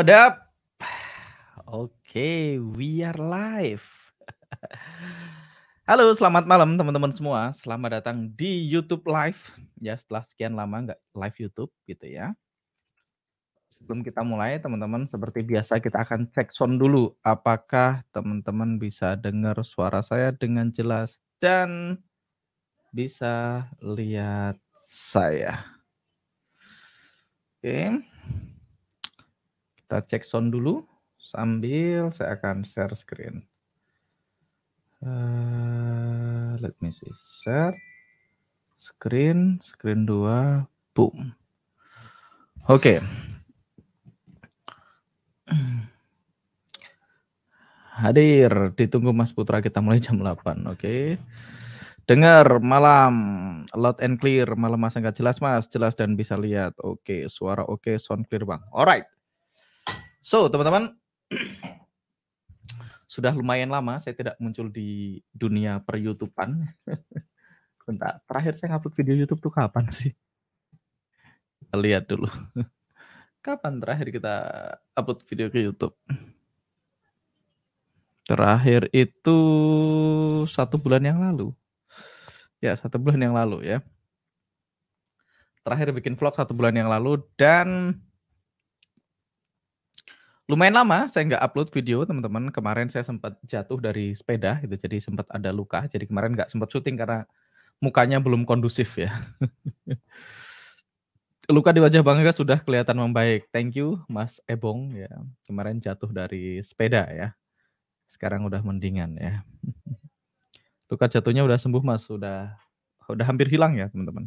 What up? Oke, okay, we are live. Halo, selamat malam teman-teman semua. Selamat datang di YouTube Live. Ya, setelah sekian lama nggak live YouTube gitu ya. Sebelum kita mulai, teman-teman, seperti biasa kita akan cek sound dulu. Apakah teman-teman bisa dengar suara saya dengan jelas dan bisa lihat saya. Oke. Okay. Kita cek sound dulu sambil saya akan share screen. Uh, let me see. Share screen, screen 2, boom. Oke. Okay. Hadir, ditunggu Mas Putra kita mulai jam 8, oke. Okay. Dengar malam, loud and clear, malam mas nggak jelas mas, jelas dan bisa lihat. Oke, okay, suara oke, okay, sound clear bang. Alright, So, teman-teman, sudah lumayan lama saya tidak muncul di dunia per YouTubean. Bentar, terakhir saya ngupload video YouTube tuh kapan sih? Kita lihat dulu. Kapan terakhir kita upload video ke YouTube? Terakhir itu satu bulan yang lalu. Ya, satu bulan yang lalu ya. Terakhir bikin vlog satu bulan yang lalu dan lumayan lama saya nggak upload video teman-teman. Kemarin saya sempat jatuh dari sepeda gitu jadi sempat ada luka. Jadi kemarin nggak sempat syuting karena mukanya belum kondusif ya. luka di wajah bangga sudah kelihatan membaik. Thank you Mas Ebong ya. Kemarin jatuh dari sepeda ya. Sekarang udah mendingan ya. Luka jatuhnya udah sembuh Mas, sudah udah hampir hilang ya, teman-teman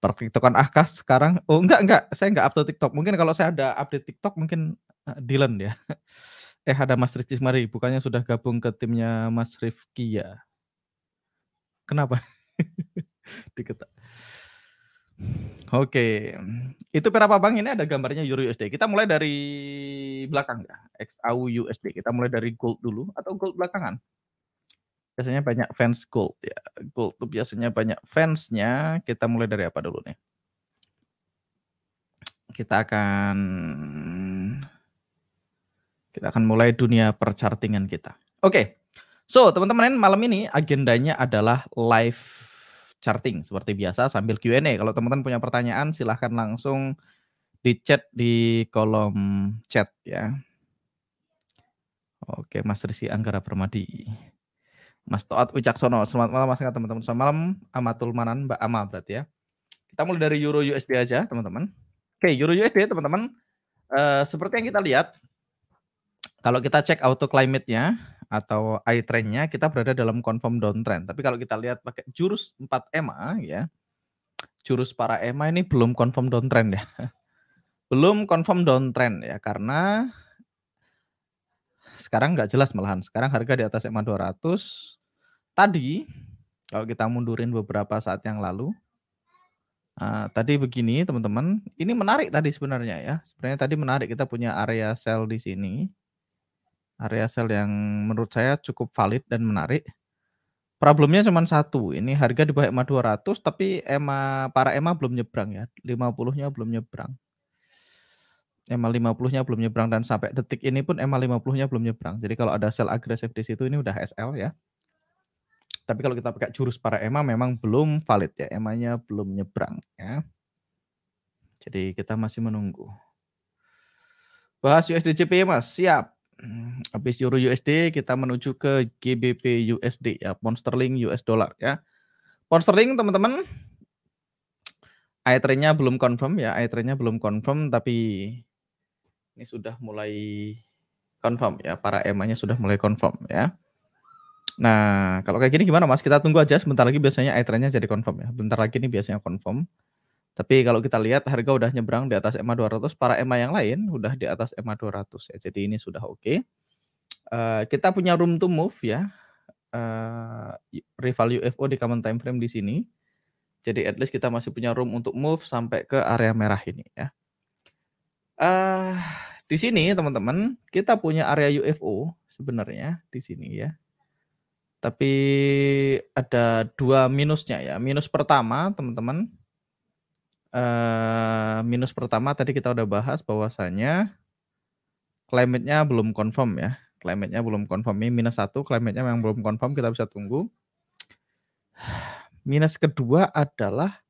per TikTokan ah, kas sekarang? Oh enggak enggak, saya enggak update TikTok. Mungkin kalau saya ada update TikTok mungkin uh, Dylan ya. eh ada Mas Rizky Mari, bukannya sudah gabung ke timnya Mas Rifki ya? Kenapa? Diketak. Oke, itu berapa bang? Ini ada gambarnya Euro USD. Kita mulai dari belakang ya, XAU USD. Kita mulai dari gold dulu atau gold belakangan? biasanya banyak fans gold ya. Gold tuh biasanya banyak fansnya. Kita mulai dari apa dulu nih? Kita akan kita akan mulai dunia perchartingan kita. Oke. Okay. So, teman-teman, malam ini agendanya adalah live charting seperti biasa sambil Q&A. Kalau teman-teman punya pertanyaan silahkan langsung di chat di kolom chat ya. Oke, Mas Rizky Anggara Permadi. Mas Toat Wicaksono. Selamat malam Mas teman-teman. Selamat malam Amatul Manan Mbak Ama berarti ya. Kita mulai dari Euro USD aja teman-teman. Oke, Euro USD teman-teman. Uh, seperti yang kita lihat, kalau kita cek auto climate-nya atau eye trend-nya, kita berada dalam confirm downtrend. Tapi kalau kita lihat pakai jurus 4 EMA ya, jurus para EMA ini belum confirm downtrend ya. belum confirm downtrend ya, karena sekarang nggak jelas malahan. Sekarang harga di atas EMA 200. Tadi kalau kita mundurin beberapa saat yang lalu, uh, tadi begini teman-teman. Ini menarik tadi sebenarnya ya. Sebenarnya tadi menarik kita punya area sell di sini. Area sell yang menurut saya cukup valid dan menarik. Problemnya cuma satu. Ini harga di bawah EMA 200 tapi EMA para EMA belum nyebrang ya. 50-nya belum nyebrang. EMA 50-nya belum nyebrang dan sampai detik ini pun EMA 50-nya belum nyebrang. Jadi kalau ada sel agresif di situ ini udah SL ya. Tapi kalau kita pakai jurus para EMA memang belum valid ya. EMA-nya belum nyebrang ya. Jadi kita masih menunggu. Bahas USDJP Mas, siap. Habis Euro USD kita menuju ke GBP USD ya, pound sterling US dollar ya. Pound sterling teman-teman itrade belum confirm ya, itrade belum confirm tapi ini sudah mulai confirm ya, para emanya sudah mulai confirm ya. Nah, kalau kayak gini gimana Mas? Kita tunggu aja sebentar lagi biasanya entry-nya jadi confirm ya. Bentar lagi ini biasanya confirm. Tapi kalau kita lihat harga udah nyebrang di atas EMA 200, para EMA yang lain udah di atas EMA 200 ya. Jadi ini sudah oke. Okay. Uh, eh, kita punya room to move ya. Uh, eh, revalue FO di common time frame di sini. Jadi at least kita masih punya room untuk move sampai ke area merah ini ya. Uh, di sini teman-teman kita punya area UFO sebenarnya di sini ya. Tapi ada dua minusnya ya. Minus pertama teman-teman. Uh, minus pertama tadi kita udah bahas bahwasannya climate-nya belum confirm ya. Climate-nya belum confirm. Ini minus satu, climate-nya yang belum confirm kita bisa tunggu. Minus kedua adalah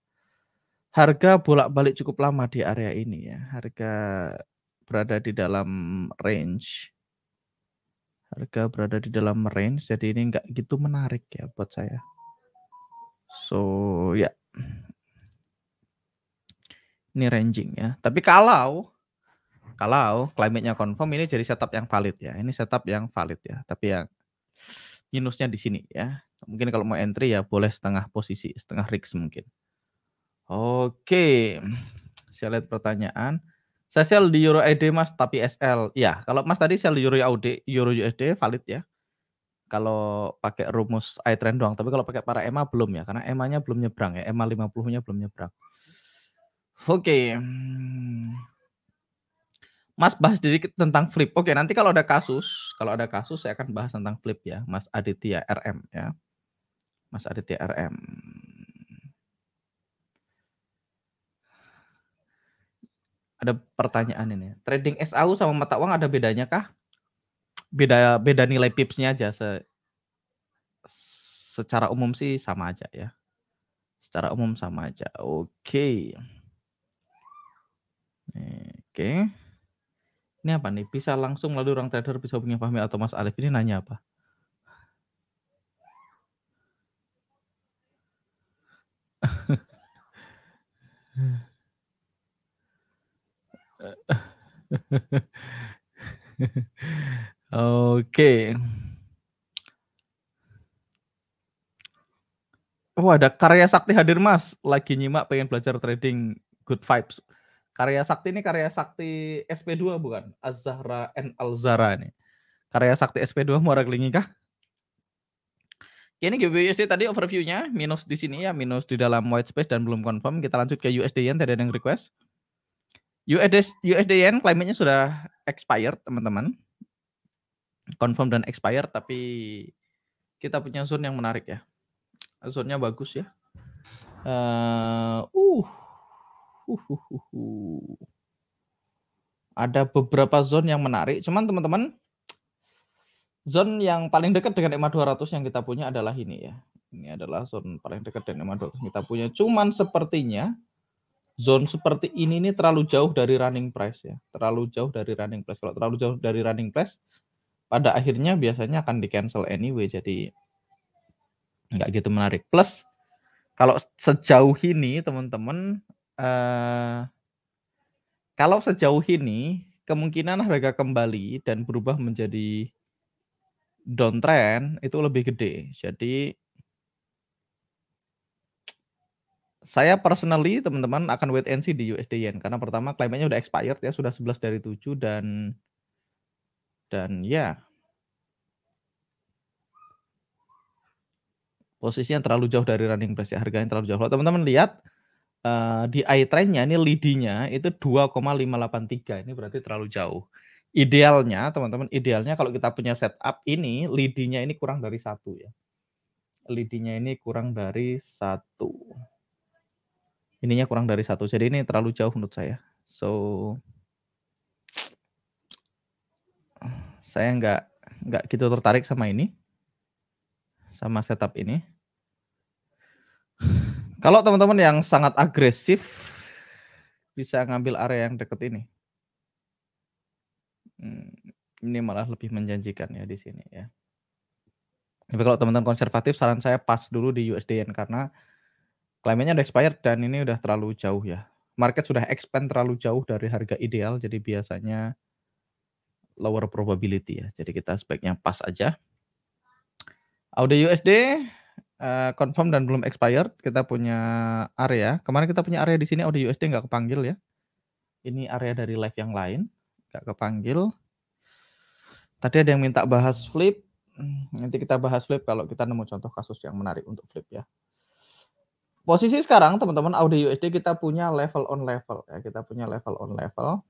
harga bolak-balik cukup lama di area ini ya. Harga berada di dalam range. Harga berada di dalam range, jadi ini nggak gitu menarik ya buat saya. So ya, yeah. ini ranging ya. Tapi kalau kalau climate-nya confirm ini jadi setup yang valid ya. Ini setup yang valid ya. Tapi yang minusnya di sini ya. Mungkin kalau mau entry ya boleh setengah posisi, setengah risk mungkin. Oke, saya lihat pertanyaan. Saya sel di Euro ID e Mas, tapi SL. Ya, kalau Mas tadi sel Euro AUD, Euro USD valid ya. Kalau pakai rumus trend doang, tapi kalau pakai para EMA belum ya, karena EMA-nya belum nyebrang ya, EMA 50-nya belum nyebrang. Oke. Hmm. Mas bahas sedikit tentang flip. Oke, nanti kalau ada kasus, kalau ada kasus saya akan bahas tentang flip ya, Mas Aditya RM ya. Mas Aditya RM. Ada pertanyaan ini. Trading SAU sama mata uang ada bedanya kah? Beda beda nilai pipsnya aja se secara umum sih sama aja ya. Secara umum sama aja. Oke. Oke. Ini apa nih? Bisa langsung melalui orang trader bisa punya Fahmi atau Mas Alif ini nanya apa? Eh, oke. Wah, oh, ada karya sakti hadir Mas. Lagi nyimak pengen belajar trading good vibes. Karya sakti ini karya sakti SP2 bukan? Az-Zahra and al ini. Karya sakti SP2 Muara Kelingi kah? Ini GBUSD tadi overviewnya minus di sini ya, minus di dalam white space dan belum confirm. Kita lanjut ke USD yang tadi ada yang request. USD USD yen klimatnya sudah expired, teman-teman. Confirm dan expired tapi kita punya zone yang menarik ya. Zone-nya bagus ya. Uh, uh, uh, uh, uh, uh. Ada beberapa zone yang menarik. Cuman teman-teman, zone yang paling dekat dengan EMA 200 yang kita punya adalah ini ya. Ini adalah zone paling dekat dengan EMA 200 yang kita punya. Cuman sepertinya zone seperti ini ini terlalu jauh dari running price ya, terlalu jauh dari running price. Kalau terlalu jauh dari running price, pada akhirnya biasanya akan di cancel anyway, jadi nggak gitu menarik. Plus kalau sejauh ini teman-teman, eh, kalau sejauh ini kemungkinan harga kembali dan berubah menjadi downtrend itu lebih gede. Jadi saya personally teman-teman akan wait and see di USD Yen karena pertama klaimnya udah expired ya sudah 11 dari 7 dan dan ya yeah, posisinya terlalu jauh dari running price ya harganya terlalu jauh. Kalau teman-teman lihat uh, di i trendnya ini lidinya itu 2,583 ini berarti terlalu jauh. Idealnya teman-teman idealnya kalau kita punya setup ini lidinya ini kurang dari satu ya. Lidinya ini kurang dari satu ininya kurang dari satu. Jadi ini terlalu jauh menurut saya. So saya nggak nggak gitu tertarik sama ini, sama setup ini. Kalau teman-teman yang sangat agresif bisa ngambil area yang deket ini. Hmm, ini malah lebih menjanjikan ya di sini ya. Tapi kalau teman-teman konservatif, saran saya pas dulu di USDN karena klaimnya udah expired dan ini udah terlalu jauh ya. Market sudah expand terlalu jauh dari harga ideal, jadi biasanya lower probability ya. Jadi kita speknya pas aja. Audio USD uh, eh, confirm dan belum expired. Kita punya area. Kemarin kita punya area di sini audio USD nggak kepanggil ya. Ini area dari live yang lain nggak kepanggil. Tadi ada yang minta bahas flip. Hmm, nanti kita bahas flip kalau kita nemu contoh kasus yang menarik untuk flip ya posisi sekarang teman-teman Audio USD kita punya level on level ya, kita punya level on level.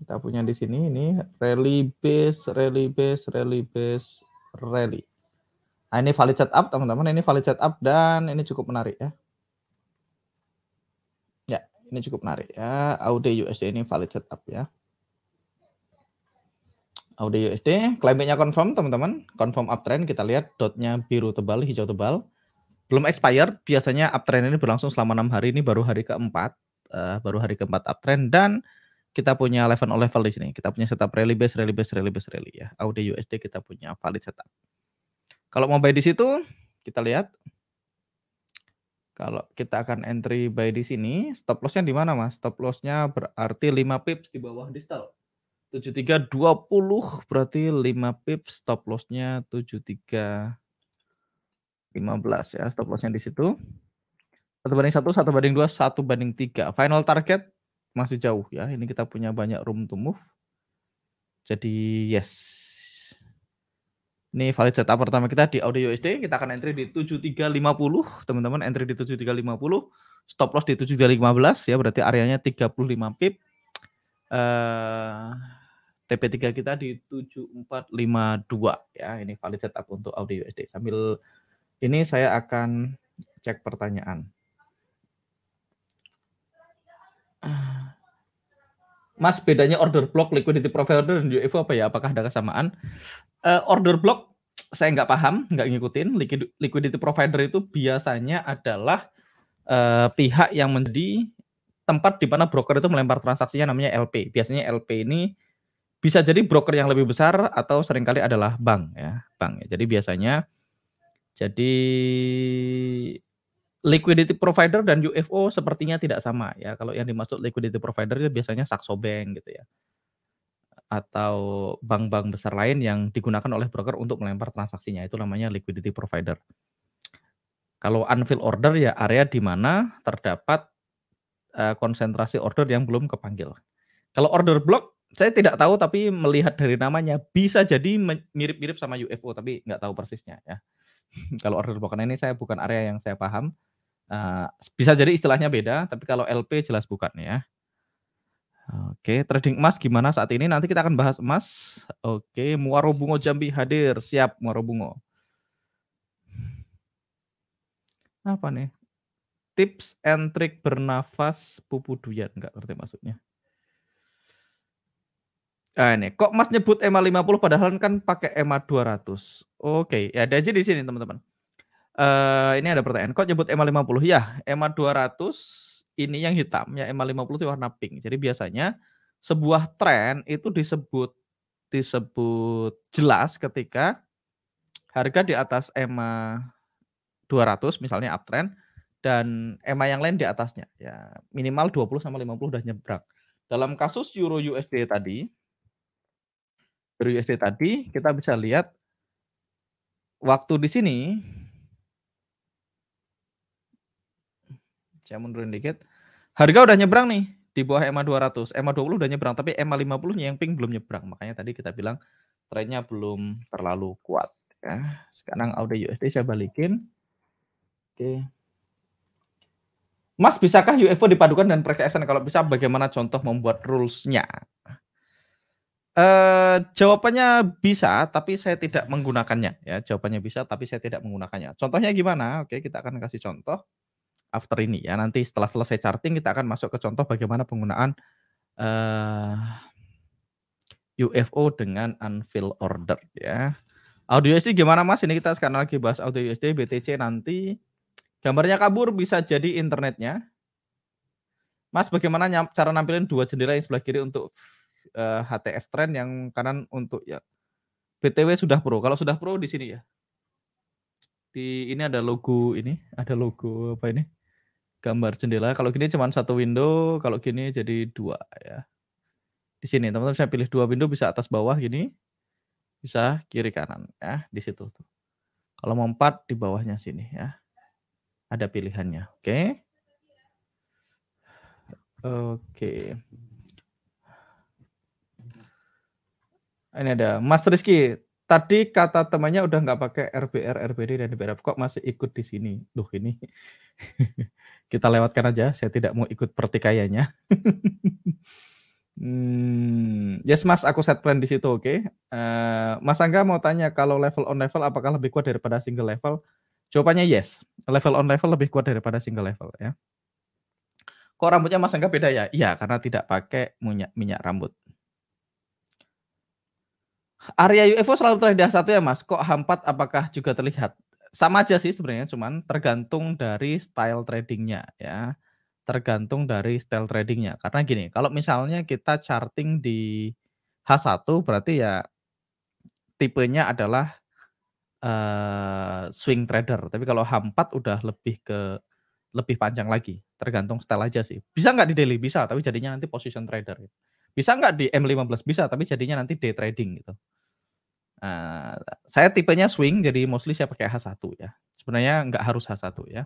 Kita punya di sini ini rally base, rally base, rally base, rally. Nah, ini valid setup teman-teman, ini valid setup dan ini cukup menarik ya. Ya, ini cukup menarik ya. Audio USD ini valid setup ya. Audio USD, climbingnya confirm teman-teman, confirm uptrend kita lihat dotnya biru tebal, hijau tebal belum expired biasanya uptrend ini berlangsung selama enam hari ini baru hari keempat uh, baru hari keempat uptrend dan kita punya level on level di sini kita punya setup rally base rally base rally base rally ya AUD USD kita punya valid setup kalau mau buy di situ kita lihat kalau kita akan entry buy di sini stop lossnya di mana mas stop lossnya berarti 5 pips di bawah distal 7320 berarti 5 pips stop lossnya 73 15 ya stop lossnya di situ. satu banding satu satu banding dua satu banding tiga Final target masih jauh ya. Ini kita punya banyak room to move. Jadi yes. Ini valid setup pertama kita di Audio USD. Kita akan entry di 7350. Teman-teman entry di 7350. Stop loss di 7315 ya. Berarti areanya 35 pip. Uh, eh, TP3 kita di 7452 ya. Ini valid setup untuk Audio USD. Sambil ini saya akan cek pertanyaan. Ah. Mas, bedanya order block, liquidity provider, dan UFO apa ya? Apakah ada kesamaan? Uh, order block, saya nggak paham, nggak ngikutin. Liquidity provider itu biasanya adalah uh, pihak yang menjadi tempat di mana broker itu melempar transaksinya namanya LP. Biasanya LP ini bisa jadi broker yang lebih besar atau seringkali adalah bank ya, bank ya. Jadi biasanya jadi liquidity provider dan UFO sepertinya tidak sama ya. Kalau yang dimaksud liquidity provider itu biasanya Saxo Bank gitu ya. Atau bank-bank besar lain yang digunakan oleh broker untuk melempar transaksinya itu namanya liquidity provider. Kalau unfilled order ya area di mana terdapat eh, konsentrasi order yang belum kepanggil. Kalau order block saya tidak tahu tapi melihat dari namanya bisa jadi mirip-mirip sama UFO tapi nggak tahu persisnya ya kalau order broken ini saya bukan area yang saya paham. Uh, bisa jadi istilahnya beda, tapi kalau LP jelas bukan ya. Oke, trading emas gimana saat ini? Nanti kita akan bahas emas. Oke, Muaro Bungo Jambi hadir. Siap, Muaro Bungo. Apa nih? Tips and trick bernafas pupu duyan. Nggak ngerti maksudnya. Nah, ini, kok Mas nyebut EMA 50 padahal kan pakai EMA 200. Oke, ya ada aja di sini teman-teman. Uh, ini ada pertanyaan, kok nyebut EMA 50? Ya, EMA 200 ini yang hitam, ya EMA 50 itu warna pink. Jadi biasanya sebuah tren itu disebut disebut jelas ketika harga di atas EMA 200 misalnya uptrend dan EMA yang lain di atasnya. Ya, minimal 20 sama 50 udah nyebrang. Dalam kasus euro USD tadi, dari USD tadi kita bisa lihat waktu di sini saya mundurin dikit harga udah nyebrang nih di bawah EMA 200 EMA 20 udah nyebrang tapi EMA 50 nya yang pink belum nyebrang makanya tadi kita bilang trennya belum terlalu kuat ya sekarang Aude USD saya balikin oke Mas, bisakah UFO dipadukan dan percayaan? Kalau bisa, bagaimana contoh membuat rules-nya? Eh, jawabannya bisa, tapi saya tidak menggunakannya. Ya, jawabannya bisa, tapi saya tidak menggunakannya. Contohnya gimana? Oke, kita akan kasih contoh after ini ya. Nanti setelah selesai charting, kita akan masuk ke contoh bagaimana penggunaan eh, UFO dengan unfill order ya. Audio SD gimana mas? Ini kita sekarang lagi bahas audio SD BTC nanti. Gambarnya kabur bisa jadi internetnya. Mas, bagaimana cara nampilin dua jendela yang sebelah kiri untuk uh, eh, HTF Trend yang kanan untuk ya BTW sudah pro. Kalau sudah pro di sini ya. Di ini ada logo ini, ada logo apa ini? Gambar jendela. Kalau gini cuma satu window, kalau gini jadi dua ya. Di sini teman-teman saya pilih dua window bisa atas bawah gini, bisa kiri kanan ya di situ tuh. Kalau mau empat di bawahnya sini ya. Ada pilihannya, oke? Okay? Oke. Okay. Ini ada Mas Rizky. Tadi kata temannya udah nggak pakai RBR, RBD dan berapa? Kok masih ikut di sini? Duh ini kita lewatkan aja. Saya tidak mau ikut pertikaiannya. hmm, yes Mas, aku set plan di situ, oke? Okay? Uh, eh, mas Angga mau tanya kalau level on level apakah lebih kuat daripada single level? Jawabannya yes. Level on level lebih kuat daripada single level ya. Kok rambutnya Mas Angga beda ya? Iya, karena tidak pakai minyak minyak rambut. Area UFO selalu terlihat satu ya mas. Kok H4 apakah juga terlihat? Sama aja sih sebenarnya, cuman tergantung dari style tradingnya ya. Tergantung dari style tradingnya. Karena gini, kalau misalnya kita charting di H1 berarti ya tipenya adalah uh, swing trader. Tapi kalau H4 udah lebih ke lebih panjang lagi. Tergantung style aja sih. Bisa nggak di daily? Bisa, tapi jadinya nanti position trader. Gitu. Bisa nggak di M15? Bisa, tapi jadinya nanti day trading gitu. Saya saya tipenya swing, jadi mostly saya pakai H1 ya. Sebenarnya nggak harus H1 ya.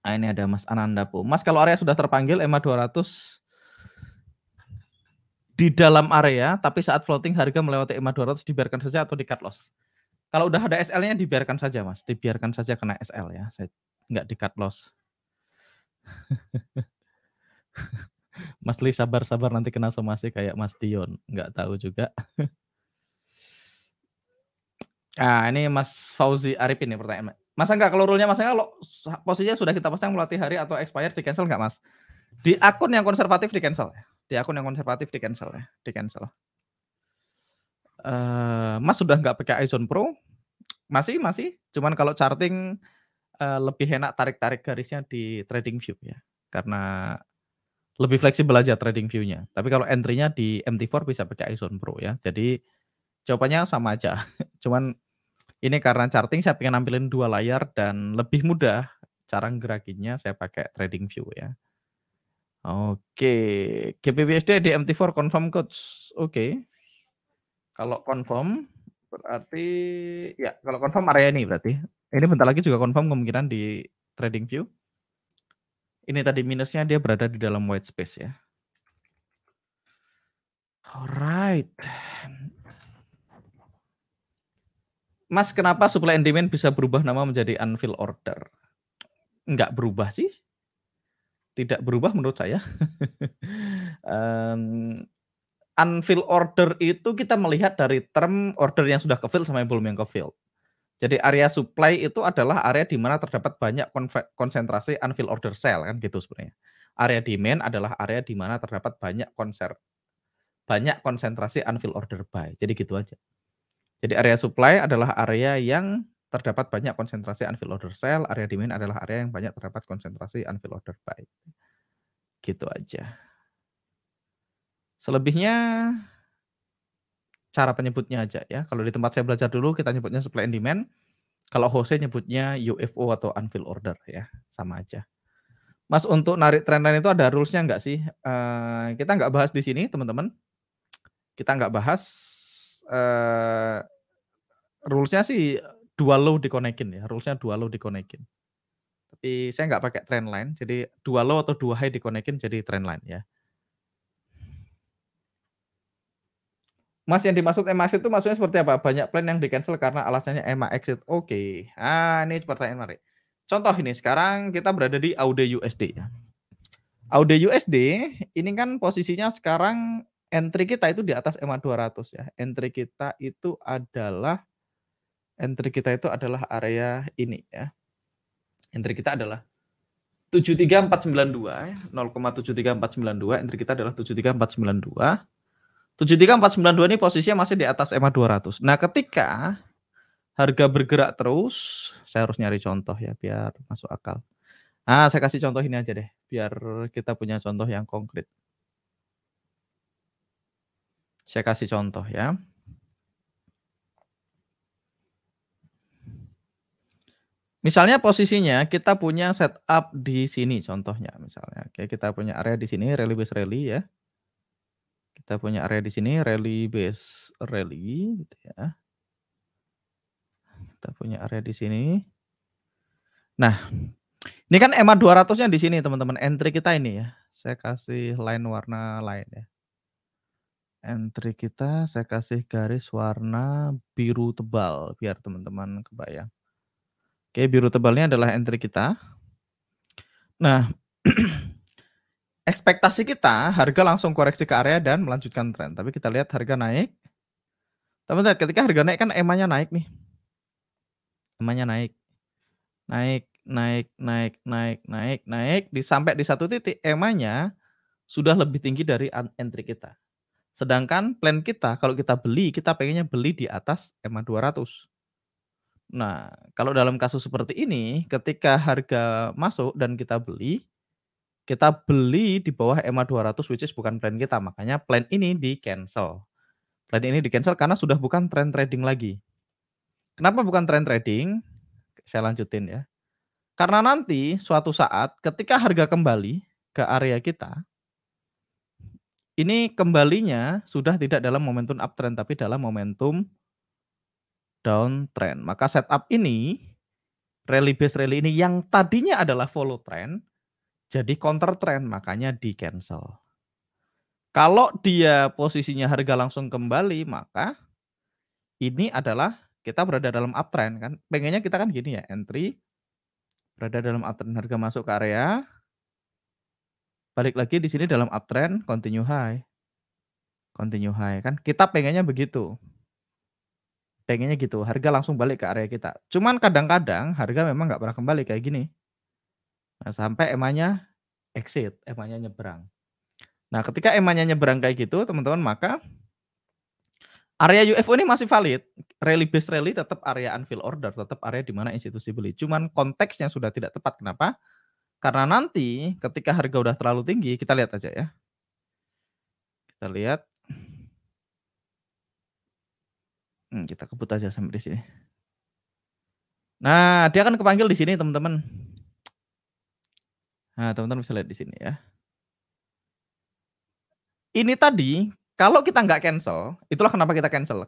Nah, ini ada Mas Ananda Po. Mas, kalau area sudah terpanggil EMA 200 di dalam area, tapi saat floating harga melewati EMA 200 dibiarkan saja atau di cut loss? Kalau udah ada SL-nya dibiarkan saja, Mas. Dibiarkan saja kena SL ya. Saya nggak di cut loss. Mas Li sabar-sabar nanti kena somasi kayak Mas Dion. Nggak tahu juga. Ah, ini Mas Fauzi Arifin nih pertanyaan. Mas Angga, kalau rule-nya Mas Angga, lo, posisinya sudah kita pasang melatih hari atau expired di cancel nggak Mas? Di akun yang konservatif di cancel ya. Di akun yang konservatif di cancel ya. Di cancel. Uh, eh, mas sudah enggak pakai iZone Pro? Masih, masih. Cuman kalau charting uh, lebih enak tarik-tarik garisnya di trading view ya. Karena lebih fleksibel aja trading view-nya. Tapi kalau entry-nya di MT4 bisa pakai iZone Pro ya. Jadi jawabannya sama aja. Cuman ini karena charting saya pengen nampilin dua layar dan lebih mudah cara gerakinnya saya pakai trading view ya. Oke, GBWSD di MT4 confirm coach. Oke. Kalau confirm berarti ya kalau confirm area ini berarti. Ini bentar lagi juga confirm kemungkinan di trading view. Ini tadi minusnya dia berada di dalam white space ya. Alright. Mas, kenapa supply and demand bisa berubah nama menjadi unfill order? Enggak berubah sih. Tidak berubah menurut saya. um, unfill order itu kita melihat dari term order yang sudah kefill sama yang belum yang kefill. Jadi area supply itu adalah area di mana terdapat banyak konsentrasi unfill order sell kan gitu sebenarnya. Area demand adalah area di mana terdapat banyak konser banyak konsentrasi unfill order buy. Jadi gitu aja. Jadi area supply adalah area yang terdapat banyak konsentrasi unfilled order sell, area demand adalah area yang banyak terdapat konsentrasi unfilled order buy. Gitu aja. Selebihnya cara penyebutnya aja ya. Kalau di tempat saya belajar dulu kita nyebutnya supply and demand. Kalau Jose nyebutnya UFO atau unfilled order ya, sama aja. Mas untuk narik trendline itu ada rulesnya nggak sih? Uh, kita nggak bahas di sini teman-teman. Kita nggak bahas uh, rulesnya sih dua low dikonekin ya, rulesnya dua low dikonekin. Tapi saya nggak pakai trend line, jadi dua low atau dua high dikonekin jadi trend line ya. Mas yang dimaksud EMA exit itu maksudnya seperti apa? Banyak plan yang di cancel karena alasannya EMA exit. Oke. Okay. Ah, ini pertanyaan menarik. Contoh ini sekarang kita berada di AUD USD ya. AUD USD ini kan posisinya sekarang entry kita itu di atas MA 200 ya. Entry kita itu adalah entry kita itu adalah area ini ya. Entry kita adalah 73492 0,73492 ya, entry kita adalah 73492. 73492 ini posisinya masih di atas MA 200. Nah, ketika harga bergerak terus, saya harus nyari contoh ya biar masuk akal. Ah, saya kasih contoh ini aja deh biar kita punya contoh yang konkret. Saya kasih contoh ya. Misalnya posisinya kita punya setup di sini contohnya misalnya. Oke, kita punya area di sini rally base rally ya. Kita punya area di sini rally base rally gitu ya. Kita punya area di sini. Nah, ini kan EMA 200-nya di sini teman-teman. Entry kita ini ya. Saya kasih line warna lain ya entry kita saya kasih garis warna biru tebal biar teman-teman kebayang. Oke, biru tebalnya adalah entry kita. Nah, ekspektasi kita harga langsung koreksi ke area dan melanjutkan tren. Tapi kita lihat harga naik. Teman-teman, ketika harga naik kan EMA-nya naik nih. EMA-nya naik. Naik, naik, naik, naik, naik, naik. Di, sampai di satu titik EMA-nya sudah lebih tinggi dari entry kita. Sedangkan plan kita kalau kita beli, kita pengennya beli di atas EMA 200. Nah, kalau dalam kasus seperti ini, ketika harga masuk dan kita beli, kita beli di bawah EMA 200 which is bukan plan kita. Makanya plan ini di cancel. Plan ini di cancel karena sudah bukan trend trading lagi. Kenapa bukan trend trading? Saya lanjutin ya. Karena nanti suatu saat ketika harga kembali ke area kita, ini kembalinya sudah tidak dalam momentum uptrend tapi dalam momentum downtrend. Maka setup ini rally base rally ini yang tadinya adalah follow trend jadi counter trend makanya di cancel. Kalau dia posisinya harga langsung kembali maka ini adalah kita berada dalam uptrend kan. Pengennya kita kan gini ya, entry berada dalam uptrend harga masuk ke area balik lagi di sini dalam uptrend continue high. Continue high kan kita pengennya begitu. Pengennya gitu, harga langsung balik ke area kita. Cuman kadang-kadang harga memang nggak pernah kembali kayak gini. Nah, sampai emanya exit, emanya nyebrang. Nah, ketika emanya nyebrang kayak gitu, teman-teman, maka area UFO ini masih valid. Rally base rally tetap area unfill order, tetap area di mana institusi beli. Cuman konteksnya sudah tidak tepat. Kenapa? Karena nanti ketika harga udah terlalu tinggi, kita lihat aja ya. Kita lihat. Hmm, kita kebut aja sampai di sini. Nah, dia akan kepanggil di sini, teman-teman. Nah, teman-teman bisa lihat di sini ya. Ini tadi, kalau kita nggak cancel, itulah kenapa kita cancel.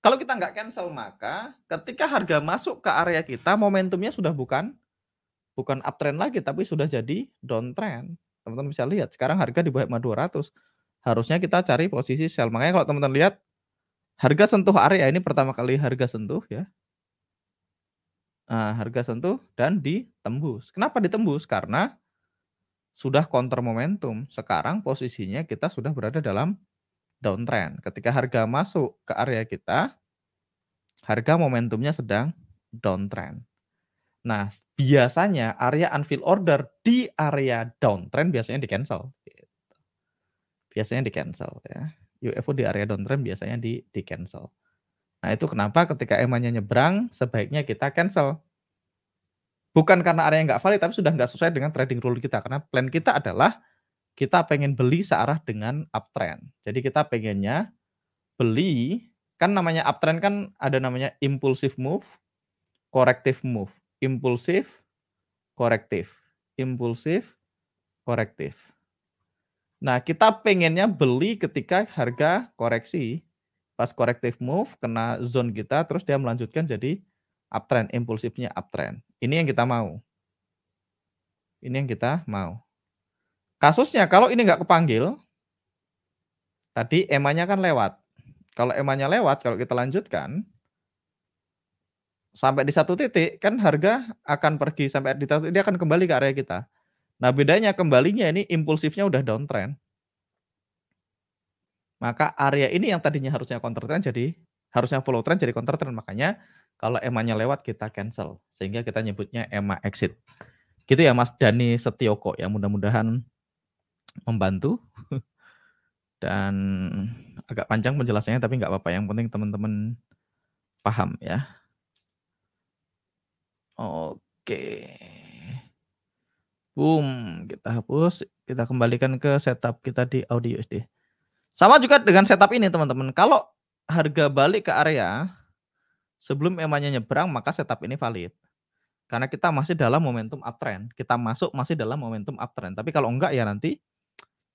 Kalau kita nggak cancel, maka ketika harga masuk ke area kita, momentumnya sudah bukan bukan uptrend lagi tapi sudah jadi downtrend. Teman-teman bisa lihat sekarang harga di bawah 200. Harusnya kita cari posisi sell. Makanya kalau teman-teman lihat harga sentuh area ini pertama kali harga sentuh ya. Nah, harga sentuh dan ditembus. Kenapa ditembus? Karena sudah counter momentum. Sekarang posisinya kita sudah berada dalam downtrend. Ketika harga masuk ke area kita, harga momentumnya sedang downtrend. Nah, biasanya area unfilled order di area downtrend biasanya di cancel. Biasanya di cancel ya. UFO di area downtrend biasanya di di cancel. Nah, itu kenapa ketika emanya nyebrang sebaiknya kita cancel. Bukan karena area nggak valid, tapi sudah nggak sesuai dengan trading rule kita. Karena plan kita adalah kita pengen beli searah dengan uptrend. Jadi kita pengennya beli, kan namanya uptrend kan ada namanya impulsive move, corrective move impulsif, korektif. Impulsif, korektif. Nah, kita pengennya beli ketika harga koreksi. Pas korektif move, kena zone kita, terus dia melanjutkan jadi uptrend. Impulsifnya uptrend. Ini yang kita mau. Ini yang kita mau. Kasusnya, kalau ini nggak kepanggil, tadi emanya kan lewat. Kalau emanya lewat, kalau kita lanjutkan, sampai di satu titik kan harga akan pergi sampai di satu dia akan kembali ke area kita. Nah, bedanya kembalinya ini impulsifnya udah downtrend. Maka area ini yang tadinya harusnya counter trend jadi harusnya follow trend jadi counter trend. Makanya kalau emanya lewat kita cancel sehingga kita nyebutnya ema exit. Gitu ya Mas Dani Setioko ya mudah-mudahan membantu. Dan agak panjang penjelasannya tapi nggak apa-apa. Yang penting teman-teman paham ya. Oke. Boom, kita hapus, kita kembalikan ke setup kita di audio SD. Sama juga dengan setup ini teman-teman. Kalau harga balik ke area sebelum emanya nyebrang maka setup ini valid. Karena kita masih dalam momentum uptrend. Kita masuk masih dalam momentum uptrend. Tapi kalau enggak ya nanti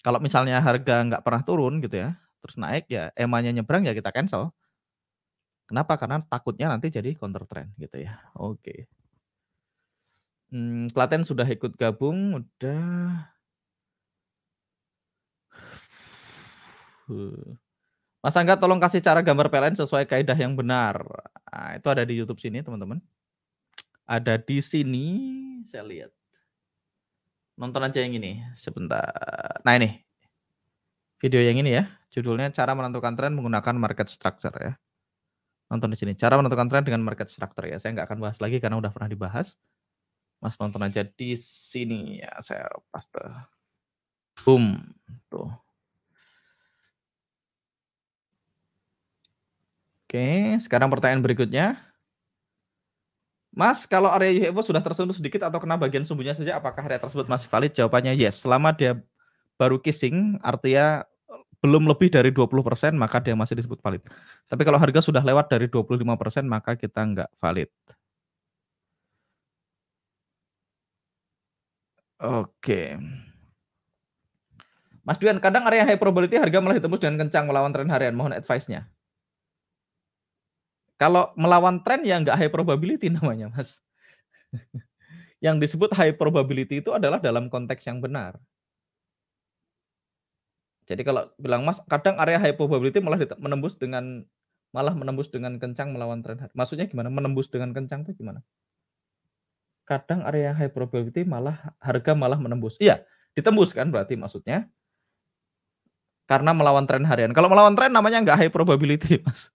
kalau misalnya harga enggak pernah turun gitu ya, terus naik ya emanya nyebrang ya kita cancel. Kenapa? Karena takutnya nanti jadi counter trend gitu ya. Oke. Hmm, Klaten sudah ikut gabung, udah. Mas Angga tolong kasih cara gambar PLN sesuai kaidah yang benar. Nah, itu ada di YouTube sini, teman-teman. Ada di sini, saya lihat. Nonton aja yang ini, sebentar. Nah ini, video yang ini ya. Judulnya cara menentukan tren menggunakan market structure ya. Nonton di sini, cara menentukan tren dengan market structure ya. Saya nggak akan bahas lagi karena udah pernah dibahas. Mas nonton aja di sini ya. Saya paste. Boom. Tuh. Oke, sekarang pertanyaan berikutnya. Mas, kalau area UFO sudah tersentuh sedikit atau kena bagian sumbunya saja, apakah area tersebut masih valid? Jawabannya yes. Selama dia baru kissing, artinya belum lebih dari 20%, maka dia masih disebut valid. Tapi kalau harga sudah lewat dari 25%, maka kita nggak valid. Oke. Mas Duyan, kadang area high probability harga malah ditembus dengan kencang melawan tren harian. Mohon advice-nya. Kalau melawan tren yang nggak high probability namanya, Mas. yang disebut high probability itu adalah dalam konteks yang benar. Jadi kalau bilang Mas, kadang area high probability malah menembus dengan malah menembus dengan kencang melawan tren. Maksudnya gimana? Menembus dengan kencang itu gimana? kadang area high probability malah harga malah menembus. Iya, ditembus kan berarti maksudnya. Karena melawan tren harian. Kalau melawan tren namanya nggak high probability, Mas.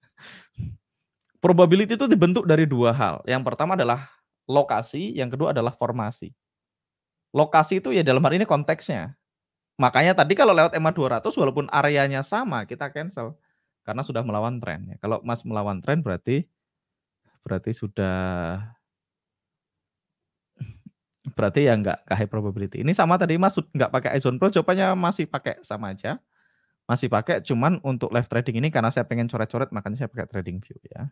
Probability itu dibentuk dari dua hal. Yang pertama adalah lokasi, yang kedua adalah formasi. Lokasi itu ya dalam hal ini konteksnya. Makanya tadi kalau lewat EMA 200 walaupun areanya sama, kita cancel karena sudah melawan tren. Ya. Kalau Mas melawan tren berarti berarti sudah berarti ya nggak high probability. Ini sama tadi Mas nggak pakai Izone Pro, jawabannya masih pakai sama aja. Masih pakai, cuman untuk live trading ini karena saya pengen coret-coret, makanya saya pakai trading view ya.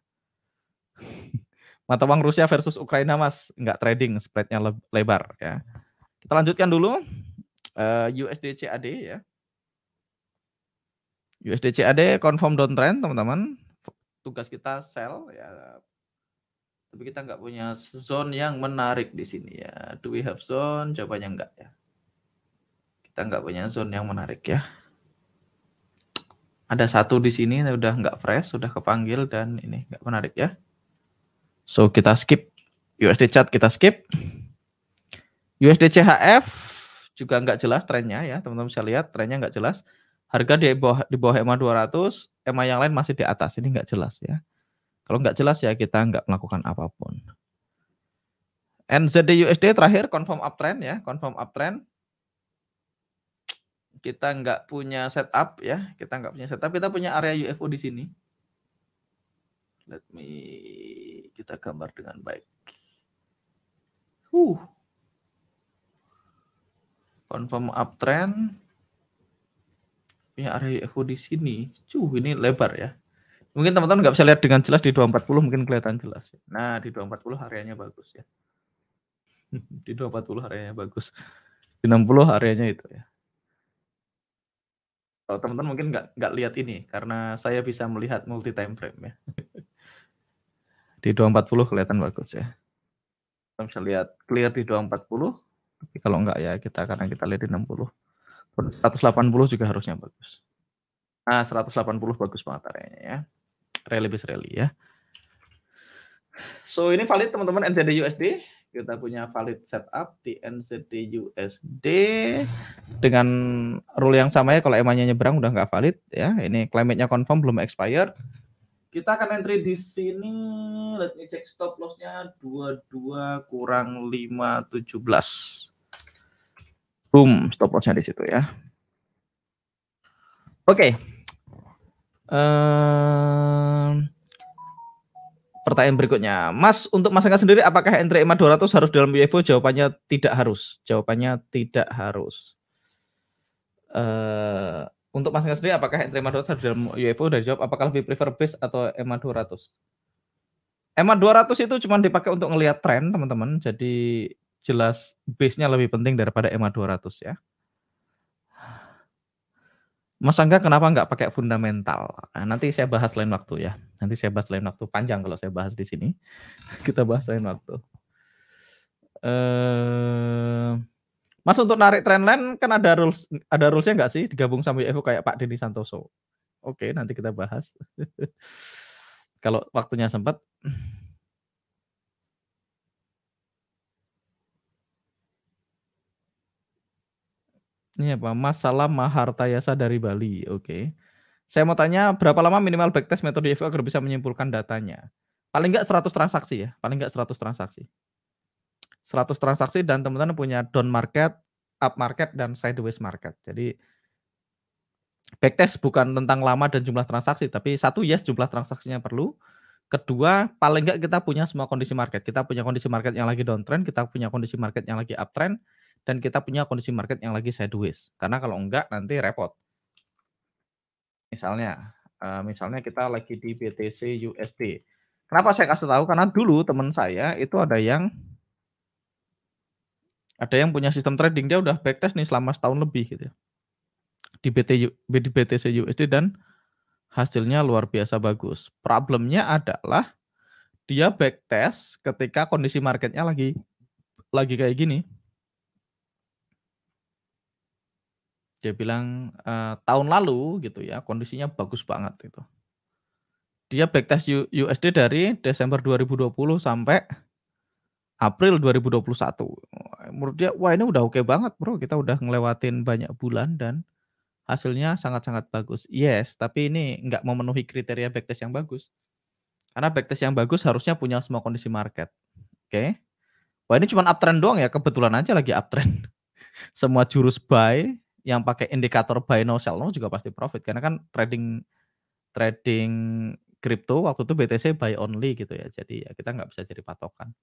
Mata uang Rusia versus Ukraina Mas, nggak trading, spreadnya lebar ya. Kita lanjutkan dulu uh, eh, USDCAD ya. USDCAD confirm downtrend teman-teman. Tugas kita sell ya tapi kita nggak punya zone yang menarik di sini ya. Do we have zone? Jawabannya enggak ya. Kita nggak punya zone yang menarik ya. Ada satu di sini udah nggak fresh, sudah kepanggil dan ini nggak menarik ya. So kita skip USD chat kita skip. USD CHF juga nggak jelas trennya ya teman-teman bisa lihat trennya nggak jelas. Harga di bawah di bawah EMA 200, EMA yang lain masih di atas. Ini nggak jelas ya. Kalau nggak jelas ya kita nggak melakukan apapun. NZD USD terakhir confirm uptrend ya, confirm uptrend. Kita nggak punya setup ya, kita nggak punya setup, kita punya area UFO di sini. Let me kita gambar dengan baik. Huh. Confirm uptrend. Punya area UFO di sini. Cuh, ini lebar ya mungkin teman-teman nggak bisa lihat dengan jelas di 240 mungkin kelihatan jelas. Nah, di 240 areanya bagus ya. di 240 areanya bagus. Di 60 areanya itu ya. Kalau teman-teman mungkin nggak nggak lihat ini karena saya bisa melihat multi time frame ya. di 240 kelihatan bagus ya. Kita bisa lihat clear di 240, tapi kalau nggak ya kita karena kita lihat di 60. 180 juga harusnya bagus. Nah, 180 bagus banget areanya ya rally bis rally ya. So ini valid teman-teman NZD USD. Kita punya valid setup di NZD USD dengan rule yang sama ya kalau emangnya nyebrang udah nggak valid ya. Ini climate-nya confirm belum expired. Kita akan entry di sini let me check stop loss-nya 22 kurang 517. Boom, stop loss-nya di situ ya. Oke. Okay. Um, pertanyaan berikutnya, Mas, untuk Mas Angga sendiri, apakah entry EMA 200 harus dalam UFO? Jawabannya tidak harus. Jawabannya tidak harus. Uh, untuk Mas Angga sendiri, apakah entry EMA 200 harus dalam UFO? Sudah jawab, apakah lebih prefer base atau EMA 200? EMA 200 itu cuma dipakai untuk ngelihat tren, teman-teman. Jadi jelas base-nya lebih penting daripada EMA 200 ya. Mas Angga kenapa nggak pakai fundamental? Nah, nanti saya bahas lain waktu ya. Nanti saya bahas lain waktu panjang kalau saya bahas di sini. Kita bahas lain waktu. Eh, Mas untuk narik trendline kan ada rules ada rulesnya nggak sih digabung sama UFO kayak Pak Denny Santoso? Oke, nanti kita bahas. kalau waktunya sempat. Ini apa? Masalah Mahartayasa dari Bali. Oke. Okay. Saya mau tanya berapa lama minimal backtest metode IFA agar bisa menyimpulkan datanya? Paling nggak 100 transaksi ya. Paling nggak 100 transaksi. 100 transaksi dan teman-teman punya down market, up market, dan sideways market. Jadi backtest bukan tentang lama dan jumlah transaksi, tapi satu yes jumlah transaksinya perlu. Kedua, paling nggak kita punya semua kondisi market. Kita punya kondisi market yang lagi downtrend, kita punya kondisi market yang lagi uptrend, dan kita punya kondisi market yang lagi sideways. Karena kalau enggak nanti repot. Misalnya, eh, misalnya kita lagi di BTC USD. Kenapa saya kasih tahu? Karena dulu teman saya itu ada yang ada yang punya sistem trading dia udah backtest nih selama setahun lebih gitu ya. Di BTC, di BTC USD dan hasilnya luar biasa bagus. Problemnya adalah dia backtest ketika kondisi marketnya lagi lagi kayak gini. dia bilang e, tahun lalu gitu ya kondisinya bagus banget itu dia backtest USD dari Desember 2020 sampai April 2021 menurut dia wah ini udah oke okay banget bro kita udah ngelewatin banyak bulan dan hasilnya sangat-sangat bagus yes tapi ini nggak memenuhi kriteria backtest yang bagus karena backtest yang bagus harusnya punya semua kondisi market oke okay? wah ini cuma uptrend doang ya kebetulan aja lagi uptrend semua jurus buy yang pakai indikator buy no sell no juga pasti profit karena kan trading trading kripto waktu itu BTC buy only gitu ya jadi ya kita nggak bisa jadi patokan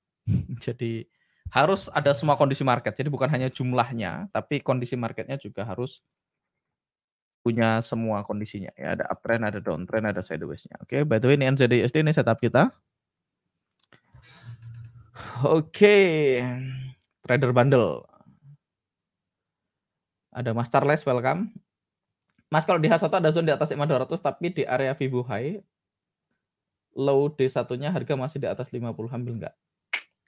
jadi harus ada semua kondisi market jadi bukan hanya jumlahnya tapi kondisi marketnya juga harus punya semua kondisinya ya ada uptrend ada downtrend ada sidewaysnya oke okay, by the way ini NZDUSD ini setup kita oke okay. trader bundle ada Mas Charles, welcome. Mas kalau di Hasoto ada zone di atas 5200 tapi di area Vivo High low d satunya harga masih di atas 50 ambil nggak?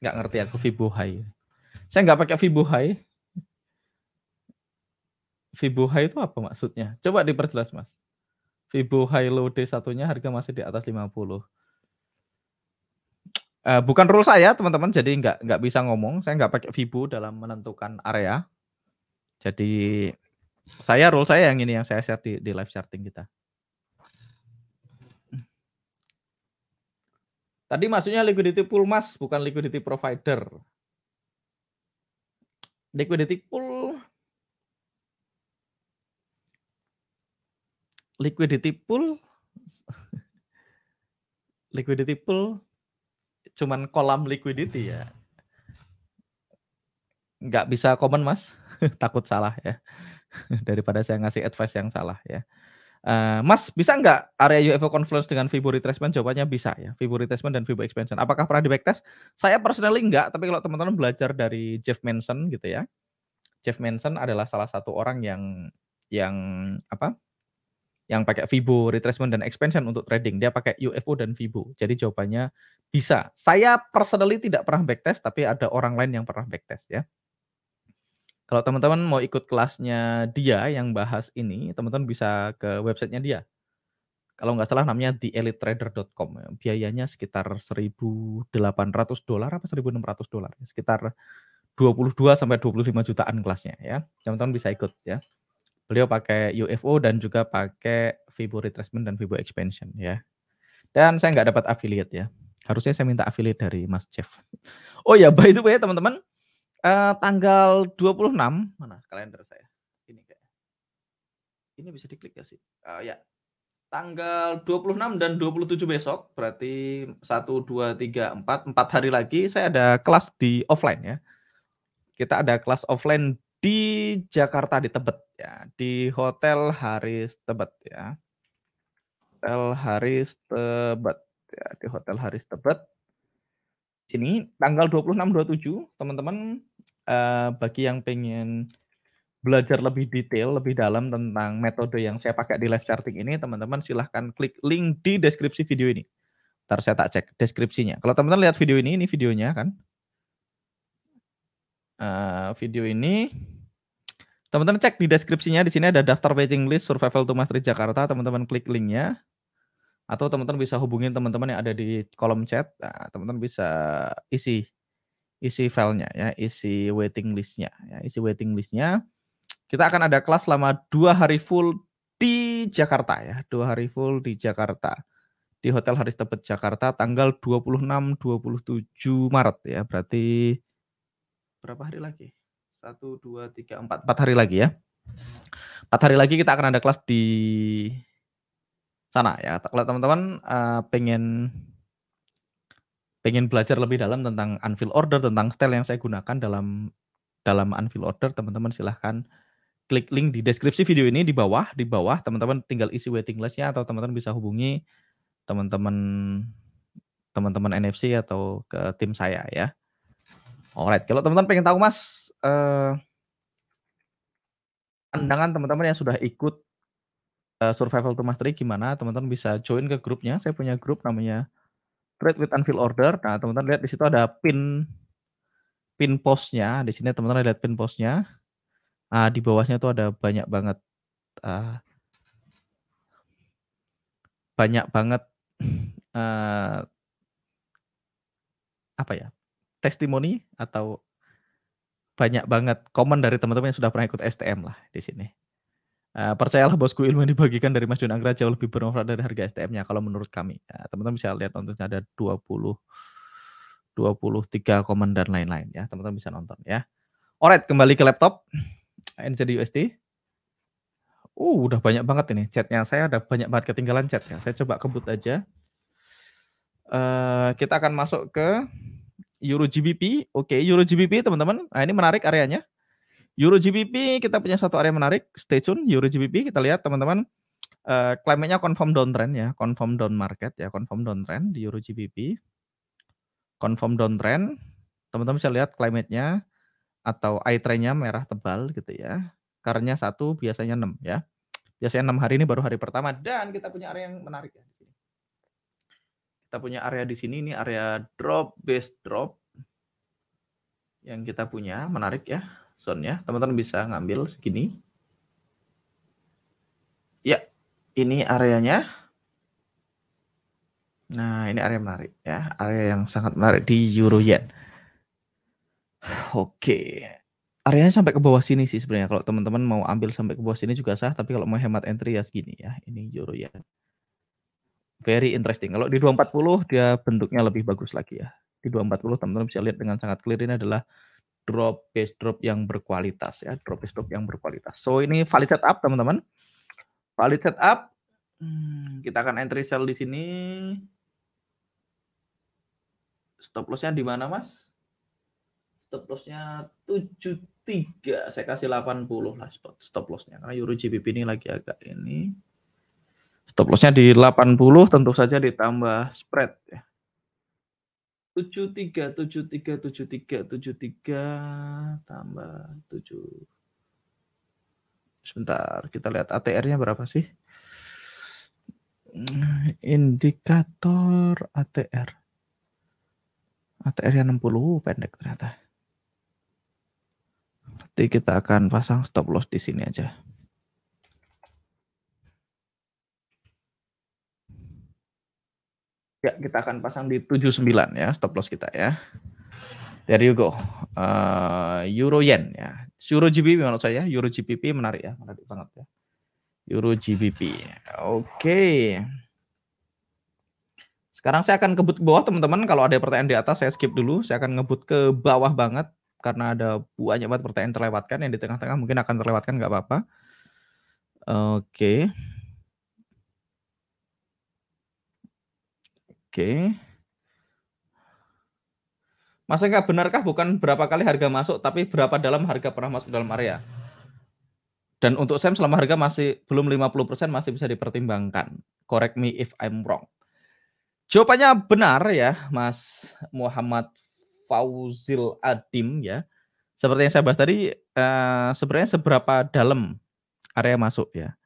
Nggak ngerti aku Vivo High. Saya nggak pakai Vivo High. Vivo High itu apa maksudnya? Coba diperjelas, Mas. Vivo High low d satunya harga masih di atas 50. Uh, eh, bukan rule saya teman-teman jadi nggak nggak bisa ngomong saya nggak pakai Vibu dalam menentukan area jadi saya role saya yang ini yang saya share di, di live charting kita. Tadi maksudnya liquidity pool mas, bukan liquidity provider. Liquidity pool liquidity pool liquidity pool cuman kolam liquidity ya nggak bisa komen mas, takut salah ya. Daripada saya ngasih advice yang salah ya. Uh, mas, bisa nggak area UFO confluence dengan Fibo retracement? Jawabannya bisa ya, Fibo retracement dan Fibo expansion. Apakah pernah di backtest? Saya personally nggak, tapi kalau teman-teman belajar dari Jeff Manson gitu ya. Jeff Manson adalah salah satu orang yang yang apa? Yang pakai Fibo retracement dan expansion untuk trading. Dia pakai UFO dan Fibo. Jadi jawabannya bisa. Saya personally tidak pernah backtest, tapi ada orang lain yang pernah backtest ya. Kalau teman-teman mau ikut kelasnya dia yang bahas ini, teman-teman bisa ke websitenya dia. Kalau nggak salah namanya theelitetrader.com. Ya. Biayanya sekitar 1.800 dolar apa 1.600 dolar. Ya. Sekitar 22 sampai 25 jutaan kelasnya ya. Teman-teman bisa ikut ya. Beliau pakai UFO dan juga pakai Fibo retracement dan Fibo expansion ya. Dan saya nggak dapat affiliate ya. Harusnya saya minta affiliate dari Mas Jeff. Oh ya, by the way teman-teman, Uh, tanggal 26 mana kalender saya? Ini kayak. Ini bisa diklik ya sih? Uh, ya. Tanggal 26 dan 27 besok berarti 1 2 3 4 4 hari lagi saya ada kelas di offline ya. Kita ada kelas offline di Jakarta di Tebet ya, di Hotel Haris Tebet ya. Hotel Haris Tebet ya, di Hotel Haris Tebet. Sini tanggal 26 27 teman-teman uh, bagi yang pengen belajar lebih detail, lebih dalam tentang metode yang saya pakai di live charting ini, teman-teman silahkan klik link di deskripsi video ini. Ntar saya tak cek deskripsinya. Kalau teman-teman lihat video ini, ini videonya kan. Uh, video ini, teman-teman cek di deskripsinya, di sini ada daftar waiting list Survival to Mastery Jakarta, teman-teman klik linknya. Atau teman-teman bisa hubungin teman-teman yang ada di kolom chat, nah, teman-teman nah, bisa isi isi filenya ya, isi waiting listnya ya, isi waiting listnya. Kita akan ada kelas selama dua hari full di Jakarta ya, dua hari full di Jakarta di Hotel Haris Tebet Jakarta tanggal 26 27 Maret ya. Berarti berapa hari lagi? Satu, dua, tiga, empat. Empat hari lagi ya. Empat hari lagi kita akan ada kelas di sana ya. Kalau teman-teman uh, pengen pengen belajar lebih dalam tentang unfill order, tentang style yang saya gunakan dalam dalam unfill order, teman-teman silahkan klik link di deskripsi video ini di bawah, di bawah teman-teman tinggal isi waiting listnya atau teman-teman bisa hubungi teman-teman teman-teman NFC atau ke tim saya ya. Alright, kalau teman-teman pengen tahu mas eh, pandangan teman-teman yang sudah ikut eh, Survival to Mastery gimana, teman-teman bisa join ke grupnya. Saya punya grup namanya trade with unfill order. Nah, teman-teman lihat di situ ada pin pin postnya. Di sini teman-teman lihat pin postnya. Uh, di bawahnya itu ada banyak banget uh, banyak banget uh, apa ya testimoni atau banyak banget komen dari teman-teman yang sudah pernah ikut STM lah di sini. Eh, percayalah bosku ilmu yang dibagikan dari Mas Don Anggra jauh lebih bermanfaat dari harga STM-nya kalau menurut kami. Eh, teman-teman bisa lihat nontonnya ada 20 23 komen dan lain-lain ya. Teman-teman bisa nonton ya. Alright, kembali ke laptop. NZD USD. Uh, udah banyak banget ini chatnya. Saya ada banyak banget ketinggalan chat ya. Saya coba kebut aja. Uh, kita akan masuk ke Euro GBP. Oke, okay, Euro GBP teman-teman. Nah, ini menarik areanya. Euro GBP kita punya satu area menarik, stay tune Euro GBP kita lihat teman-teman uh, confirm downtrend ya, confirm down market ya, confirm downtrend di Euro GBP. Confirm downtrend. Teman-teman bisa lihat climateknya atau eye trendnya merah tebal gitu ya. Karena satu biasanya 6 ya. Biasanya 6 hari ini baru hari pertama dan kita punya area yang menarik ya Kita punya area di sini ini area drop base drop yang kita punya menarik ya ya. Teman-teman bisa ngambil segini. Ya, ini areanya. Nah, ini area menarik ya, area yang sangat menarik di Euro Yen. Oke. Areanya sampai ke bawah sini sih sebenarnya. Kalau teman-teman mau ambil sampai ke bawah sini juga sah, tapi kalau mau hemat entry ya segini ya. Ini Euro Yen. Very interesting. Kalau di 240 dia bentuknya lebih bagus lagi ya. Di 240 teman-teman bisa lihat dengan sangat clear ini adalah drop base drop yang berkualitas ya drop base drop yang berkualitas so ini valid setup teman-teman valid setup hmm, kita akan entry sell di sini stop lossnya di mana mas stop lossnya 73 saya kasih 80 lah stop, stop lossnya karena euro GBP ini lagi agak ini stop lossnya di 80 tentu saja ditambah spread ya tujuh tiga tujuh tiga tujuh tiga tujuh tiga tambah tujuh sebentar kita lihat ATR-nya berapa sih indikator ATR ATR-nya 60 pendek ternyata nanti kita akan pasang stop loss di sini aja Ya, kita akan pasang di 79 ya stop loss kita ya. There you go. Uh, Euro yen ya. Euro GBP menurut saya, Euro GBP menarik ya, menarik banget ya. Euro GBP. Oke. Okay. Sekarang saya akan kebut ke bawah teman-teman. Kalau ada pertanyaan di atas saya skip dulu. Saya akan ngebut ke bawah banget karena ada banyak banget pertanyaan terlewatkan yang di tengah-tengah mungkin akan terlewatkan nggak apa-apa. Oke. Okay. Oke. mas Enggak benarkah bukan berapa kali harga masuk, tapi berapa dalam harga pernah masuk dalam area? Dan untuk Sam selama harga masih belum 50% masih bisa dipertimbangkan. Correct me if I'm wrong. Jawabannya benar ya, Mas Muhammad Fauzil Adim ya. Seperti yang saya bahas tadi, eh, sebenarnya seberapa dalam area masuk ya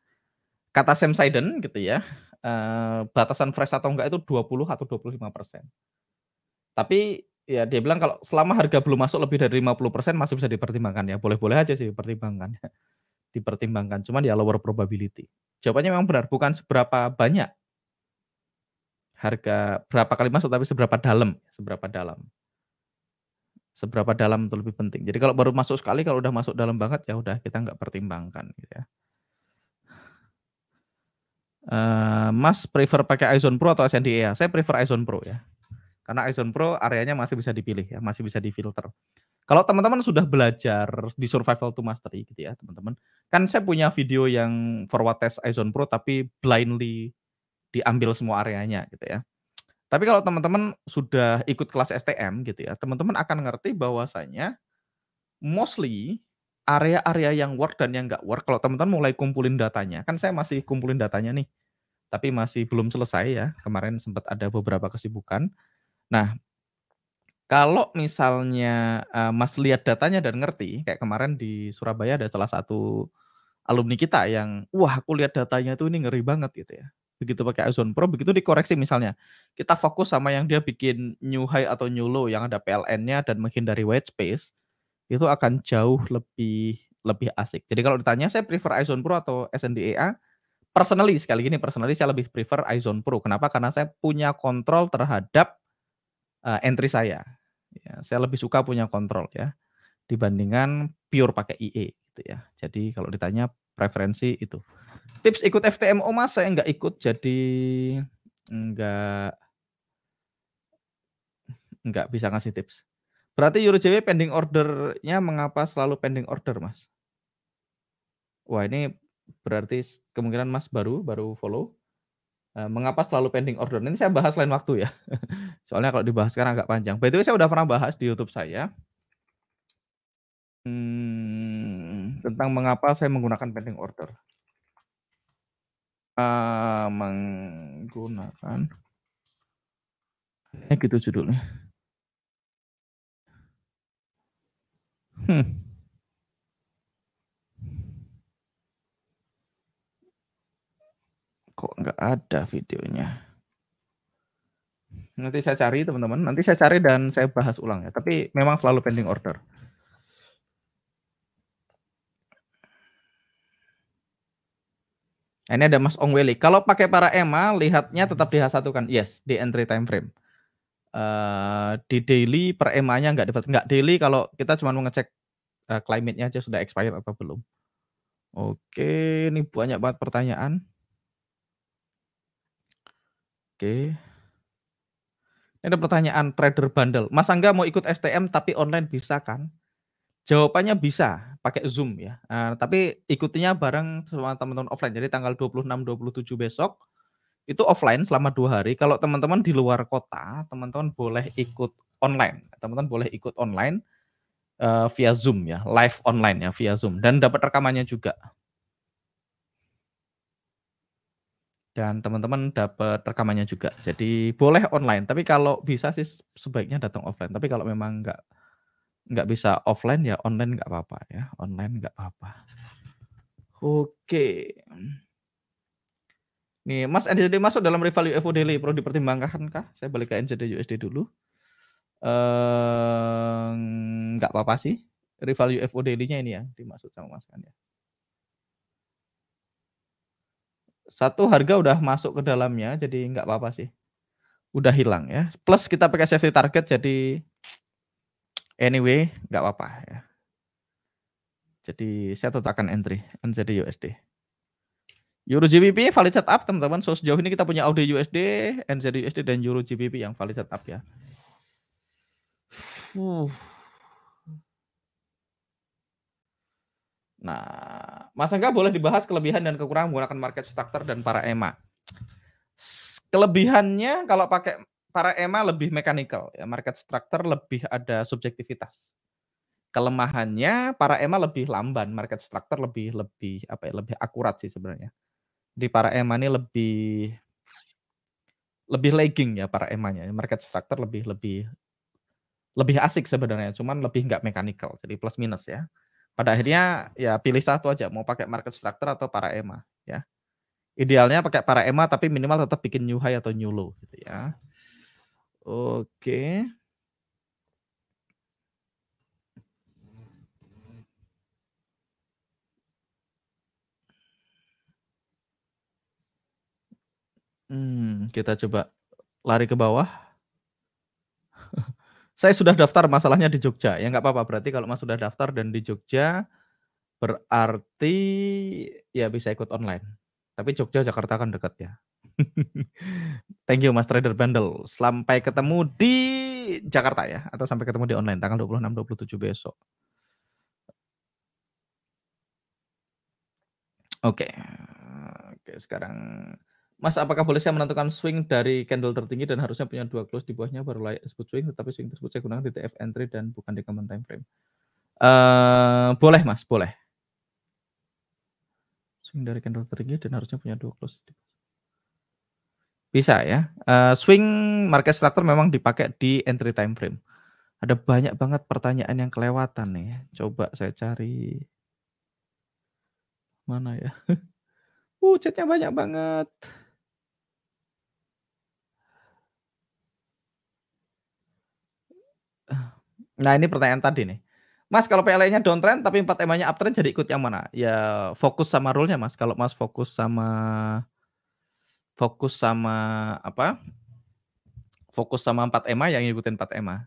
kata Sam Seiden gitu ya, eh, batasan fresh atau enggak itu 20 atau 25 persen. Tapi ya dia bilang kalau selama harga belum masuk lebih dari 50 persen masih bisa dipertimbangkan ya, boleh-boleh aja sih dipertimbangkan, ya. dipertimbangkan. Cuman ya lower probability. Jawabannya memang benar, bukan seberapa banyak harga berapa kali masuk tapi seberapa dalam, seberapa dalam. Seberapa dalam itu lebih penting. Jadi kalau baru masuk sekali, kalau udah masuk dalam banget ya udah kita nggak pertimbangkan gitu ya. Eh, Mas prefer pakai iZone Pro atau SNDE ya? Saya prefer iZone Pro ya. Karena iZone Pro areanya masih bisa dipilih ya, masih bisa difilter. Kalau teman-teman sudah belajar di Survival to Mastery gitu ya, teman-teman. Kan saya punya video yang forward test iZone Pro tapi blindly diambil semua areanya gitu ya. Tapi kalau teman-teman sudah ikut kelas STM gitu ya, teman-teman akan ngerti bahwasanya mostly area-area yang work dan yang nggak work. Kalau teman-teman mulai kumpulin datanya, kan saya masih kumpulin datanya nih, tapi masih belum selesai ya. Kemarin sempat ada beberapa kesibukan. Nah, kalau misalnya uh, Mas lihat datanya dan ngerti, kayak kemarin di Surabaya ada salah satu alumni kita yang, wah aku lihat datanya tuh ini ngeri banget gitu ya. Begitu pakai Ozone Pro, begitu dikoreksi misalnya. Kita fokus sama yang dia bikin new high atau new low yang ada PLN-nya dan menghindari white space itu akan jauh lebih lebih asik. Jadi kalau ditanya saya prefer iZone Pro atau SNDEA, personally sekali gini personally saya lebih prefer iZone Pro. Kenapa? Karena saya punya kontrol terhadap uh, entry saya. Ya, saya lebih suka punya kontrol ya dibandingkan pure pakai IE gitu ya. Jadi kalau ditanya preferensi itu. Tips ikut FTMO Mas, saya nggak ikut jadi nggak nggak bisa ngasih tips. Berarti EuroJW pending ordernya mengapa selalu pending order, Mas? Wah, ini berarti kemungkinan Mas baru baru follow. Eh, mengapa selalu pending order? Ini saya bahas lain waktu ya. Soalnya kalau dibahas sekarang agak panjang. By the way, saya udah pernah bahas di YouTube saya hmm, tentang mengapa saya menggunakan pending order. Uh, menggunakan, eh gitu judulnya Hmm. Kok nggak ada videonya? Nanti saya cari teman-teman. Nanti saya cari dan saya bahas ulang ya. Tapi memang selalu pending order. Ini ada Mas Ongweli. Kalau pakai para EMA, lihatnya tetap di H1 kan? Yes, di entry time frame. Eh, di daily per EMA-nya nggak dapat nggak daily kalau kita cuma mengecek uh, eh, climate-nya aja sudah expired atau belum. Oke, ini banyak banget pertanyaan. Oke. Ini ada pertanyaan trader bundle. Mas Angga mau ikut STM tapi online bisa kan? Jawabannya bisa, pakai Zoom ya. Uh, tapi ikutinya bareng sama teman-teman offline. Jadi tanggal 26 27 besok itu offline selama dua hari. Kalau teman-teman di luar kota, teman-teman boleh ikut online. Teman-teman boleh ikut online uh, via Zoom ya, live online ya via Zoom dan dapat rekamannya juga. Dan teman-teman dapat rekamannya juga. Jadi boleh online, tapi kalau bisa sih sebaiknya datang offline. Tapi kalau memang nggak nggak bisa offline ya online nggak apa-apa ya, online nggak apa-apa. Oke. Okay. Nih, Mas NCD masuk dalam rival UFO Daily perlu dipertimbangkan kah? Saya balik ke NCD USD dulu. Eh nggak apa-apa sih. Rival UFO Daily-nya ini ya dimaksud sama Mas kan ya. Satu harga udah masuk ke dalamnya jadi nggak apa-apa sih. Udah hilang ya. Plus kita pakai safety target jadi anyway nggak apa-apa ya. Jadi saya tetapkan entry NCD USD. Euro GBP valid setup teman-teman. So sejauh ini kita punya AUD USD, NZD USD dan Euro GBP yang valid setup ya. Uh. Nah, Mas Angga boleh dibahas kelebihan dan kekurangan menggunakan market structure dan para EMA. Kelebihannya kalau pakai para EMA lebih mechanical, ya, market structure lebih ada subjektivitas. Kelemahannya para EMA lebih lamban, market structure lebih lebih apa ya, lebih akurat sih sebenarnya di para EMA ini lebih lebih lagging ya para EMA-nya. Market structure lebih lebih lebih asik sebenarnya, cuman lebih nggak mechanical. Jadi plus minus ya. Pada akhirnya ya pilih satu aja mau pakai market structure atau para EMA ya. Idealnya pakai para EMA tapi minimal tetap bikin new high atau new low gitu ya. Oke. Okay. Hmm, kita coba lari ke bawah. Saya sudah daftar masalahnya di Jogja, ya nggak apa-apa berarti kalau Mas sudah daftar dan di Jogja, berarti ya bisa ikut online. Tapi Jogja Jakarta kan dekat ya. Thank you Mas Trader Bundle. Sampai ketemu di Jakarta ya atau sampai ketemu di online tanggal 26 27 besok. Oke. Oke, sekarang Mas, apakah boleh saya menentukan swing dari candle tertinggi dan harusnya punya dua close di bawahnya baru layak disebut swing, tetapi swing tersebut saya gunakan di TF entry dan bukan di common time frame. Uh, boleh Mas, boleh. Swing dari candle tertinggi dan harusnya punya dua close. Bisa ya. Uh, swing market structure memang dipakai di entry time frame. Ada banyak banget pertanyaan yang kelewatan nih. Coba saya cari mana ya. Uh, chatnya banyak banget. Nah ini pertanyaan tadi nih. Mas kalau PLN-nya downtrend tapi 4 MA-nya uptrend jadi ikut yang mana? Ya fokus sama rule-nya Mas. Kalau Mas fokus sama fokus sama apa? Fokus sama 4 EMA yang ngikutin 4 EMA.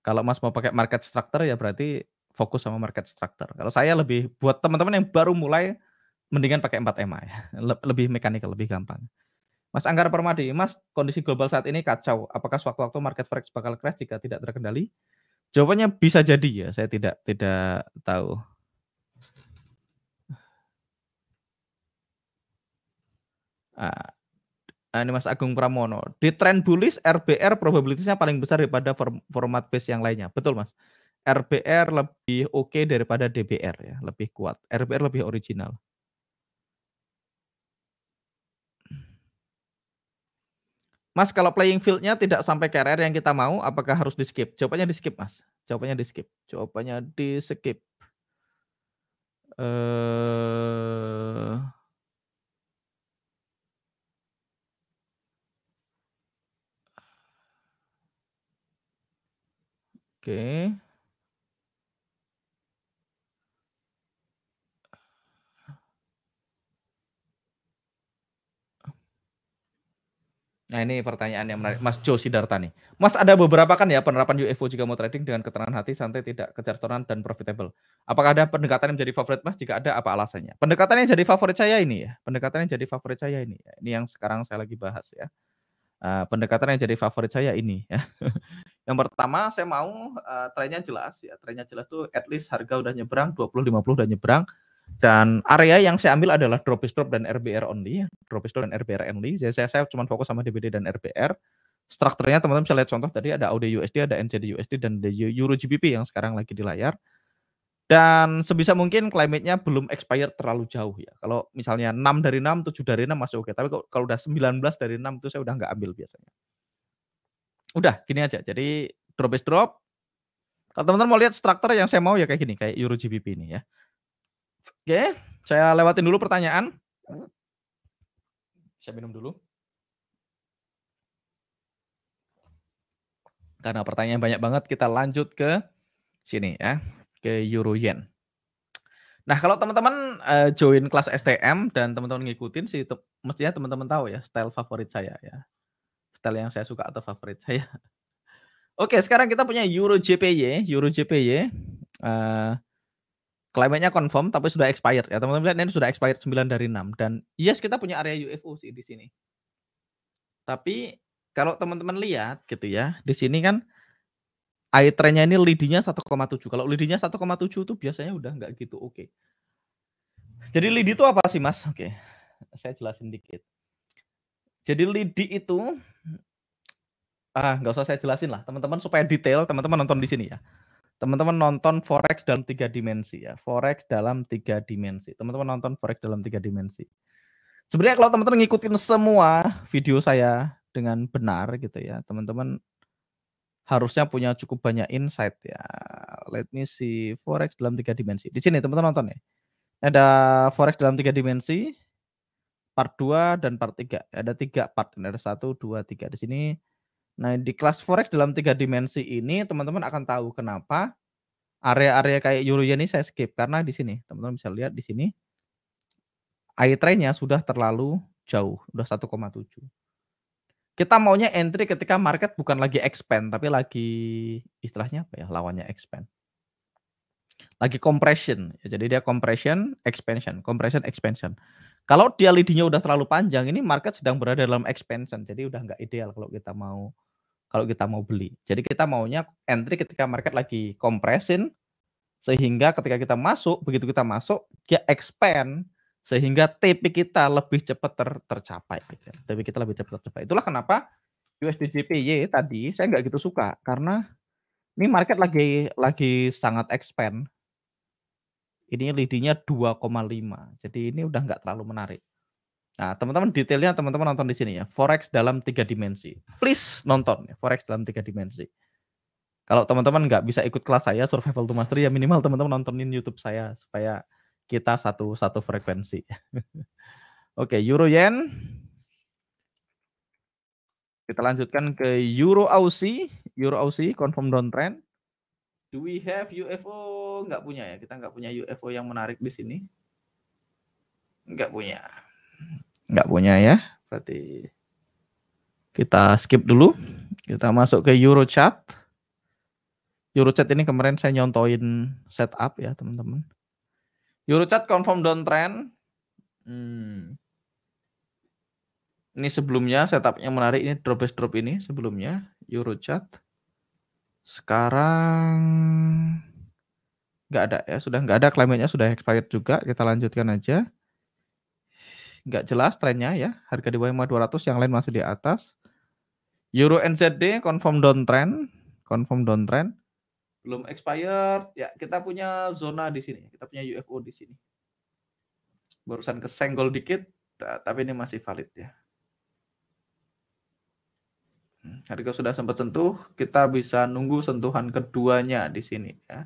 Kalau Mas mau pakai market structure ya berarti fokus sama market structure. Kalau saya lebih buat teman-teman yang baru mulai mendingan pakai 4 EMA ya. Lebih mekanikal, lebih gampang. Mas Anggar Permadi, Mas kondisi global saat ini kacau. Apakah sewaktu-waktu market forex bakal crash jika tidak terkendali? Jawabannya bisa jadi ya, saya tidak tidak tahu. Ah, ini Mas Agung Pramono. Di tren bullish RBR probabilitasnya paling besar daripada format base yang lainnya. Betul, Mas. RBR lebih oke okay daripada DBR ya, lebih kuat. RBR lebih original. Mas, kalau playing field-nya tidak sampai KRR yang kita mau, apakah harus di skip? Jawabannya di skip, Mas. Jawabannya di skip. Jawabannya di skip. Uh... Eh, oke. Okay. Nah ini pertanyaan yang menarik, Mas Jo Sidarta nih. Mas ada beberapa kan ya penerapan UFO jika mau trading dengan ketenangan hati, santai, tidak kejar setoran dan profitable. Apakah ada pendekatan yang menjadi favorit Mas? Jika ada, apa alasannya? Pendekatan yang jadi favorit saya ini ya, pendekatan yang jadi favorit saya ini, ya. ini yang sekarang saya lagi bahas ya. Uh, pendekatan yang jadi favorit saya ini ya. yang pertama saya mau uh, trennya jelas ya, trennya jelas tuh at least harga udah nyebrang 20 50 udah nyebrang, dan area yang saya ambil adalah dropis drop dan RBR only, dropis drop dan RBR only. Jadi saya, saya cuma fokus sama DBD dan RBR. Strukturnya teman-teman bisa lihat contoh tadi ada AUD USD, ada NCD USD dan ada Euro GBP yang sekarang lagi di layar. Dan sebisa mungkin climate-nya belum expired terlalu jauh ya. Kalau misalnya 6 dari 6, 7 dari 6 masih oke. Tapi kalau udah 19 dari 6 itu saya udah nggak ambil biasanya. Udah, gini aja. Jadi drop is drop. Kalau teman-teman mau lihat struktur yang saya mau ya kayak gini, kayak Euro GBP ini ya. Oke, saya lewatin dulu pertanyaan. Saya minum dulu. Karena pertanyaan banyak banget, kita lanjut ke sini ya, ke Euro Yen. Nah, kalau teman-teman eh, join kelas STM dan teman-teman ngikutin sih mestinya teman-teman tahu ya style favorit saya ya. Style yang saya suka atau favorit saya. Oke, sekarang kita punya Euro JPY, Euro JPY. Uh, eh, klimatnya confirm tapi sudah expired ya teman-teman lihat ini sudah expired 9 dari 6 dan yes kita punya area UFO sih di sini. Tapi kalau teman-teman lihat gitu ya, di sini kan air trennya ini lidinya 1,7. Kalau lidinya 1,7 itu biasanya udah nggak gitu oke. Okay. Jadi lidi itu apa sih Mas? Oke. Okay. Saya jelasin dikit. Jadi lidi itu ah nggak usah saya jelasin lah teman-teman supaya detail teman-teman nonton di sini ya. Teman-teman nonton forex dalam tiga dimensi ya. Forex dalam tiga dimensi. Teman-teman nonton forex dalam tiga dimensi. Sebenarnya kalau teman-teman ngikutin semua video saya dengan benar gitu ya, teman-teman harusnya punya cukup banyak insight ya. Let me see forex dalam tiga dimensi. Di sini teman-teman nonton ya. Ada forex dalam tiga dimensi, part 2 dan part 3. Ada tiga part, ada satu, dua, tiga. Di sini Nah, di kelas forex dalam tiga dimensi ini teman-teman akan tahu kenapa area-area kayak euro ini saya skip karena di sini teman-teman bisa lihat di sini eye trennya sudah terlalu jauh, sudah 1,7. Kita maunya entry ketika market bukan lagi expand tapi lagi istilahnya apa ya? lawannya expand. Lagi compression. jadi dia compression, expansion, compression, expansion. Kalau dia lidinya udah terlalu panjang, ini market sedang berada dalam expansion. Jadi udah nggak ideal kalau kita mau kalau kita mau beli. Jadi kita maunya entry ketika market lagi kompresin sehingga ketika kita masuk, begitu kita masuk dia expand sehingga TP kita lebih cepat ter tercapai. TP gitu ya. kita lebih cepat tercapai. Itulah kenapa USDJPY tadi saya nggak gitu suka karena ini market lagi lagi sangat expand. Ini lidinya 2,5. Jadi ini udah nggak terlalu menarik. Nah, teman-teman detailnya teman-teman nonton di sini ya. Forex dalam tiga dimensi. Please nonton ya. Forex dalam tiga dimensi. Kalau teman-teman nggak bisa ikut kelas saya Survival to Mastery ya minimal teman-teman nontonin YouTube saya supaya kita satu satu frekuensi. Oke, Euro Yen. Kita lanjutkan ke Euro Aussie. Euro Aussie confirm downtrend. Do we have UFO? Nggak punya ya. Kita nggak punya UFO yang menarik di sini. Nggak punya nggak punya ya berarti kita skip dulu kita masuk ke Eurochat Eurochat ini kemarin saya nyontoin setup ya teman-teman Eurochat confirm downtrend hmm. ini sebelumnya setupnya menarik ini drop base drop ini sebelumnya Eurochat sekarang nggak ada ya sudah nggak ada klaimnya sudah expired juga kita lanjutkan aja nggak jelas trennya ya. Harga di bawah 200 yang lain masih di atas. Euro NZD confirm downtrend, confirm downtrend. Belum expired. Ya, kita punya zona di sini. Kita punya UFO di sini. Barusan kesenggol dikit, tapi ini masih valid ya. Hmm, harga sudah sempat sentuh, kita bisa nunggu sentuhan keduanya di sini ya.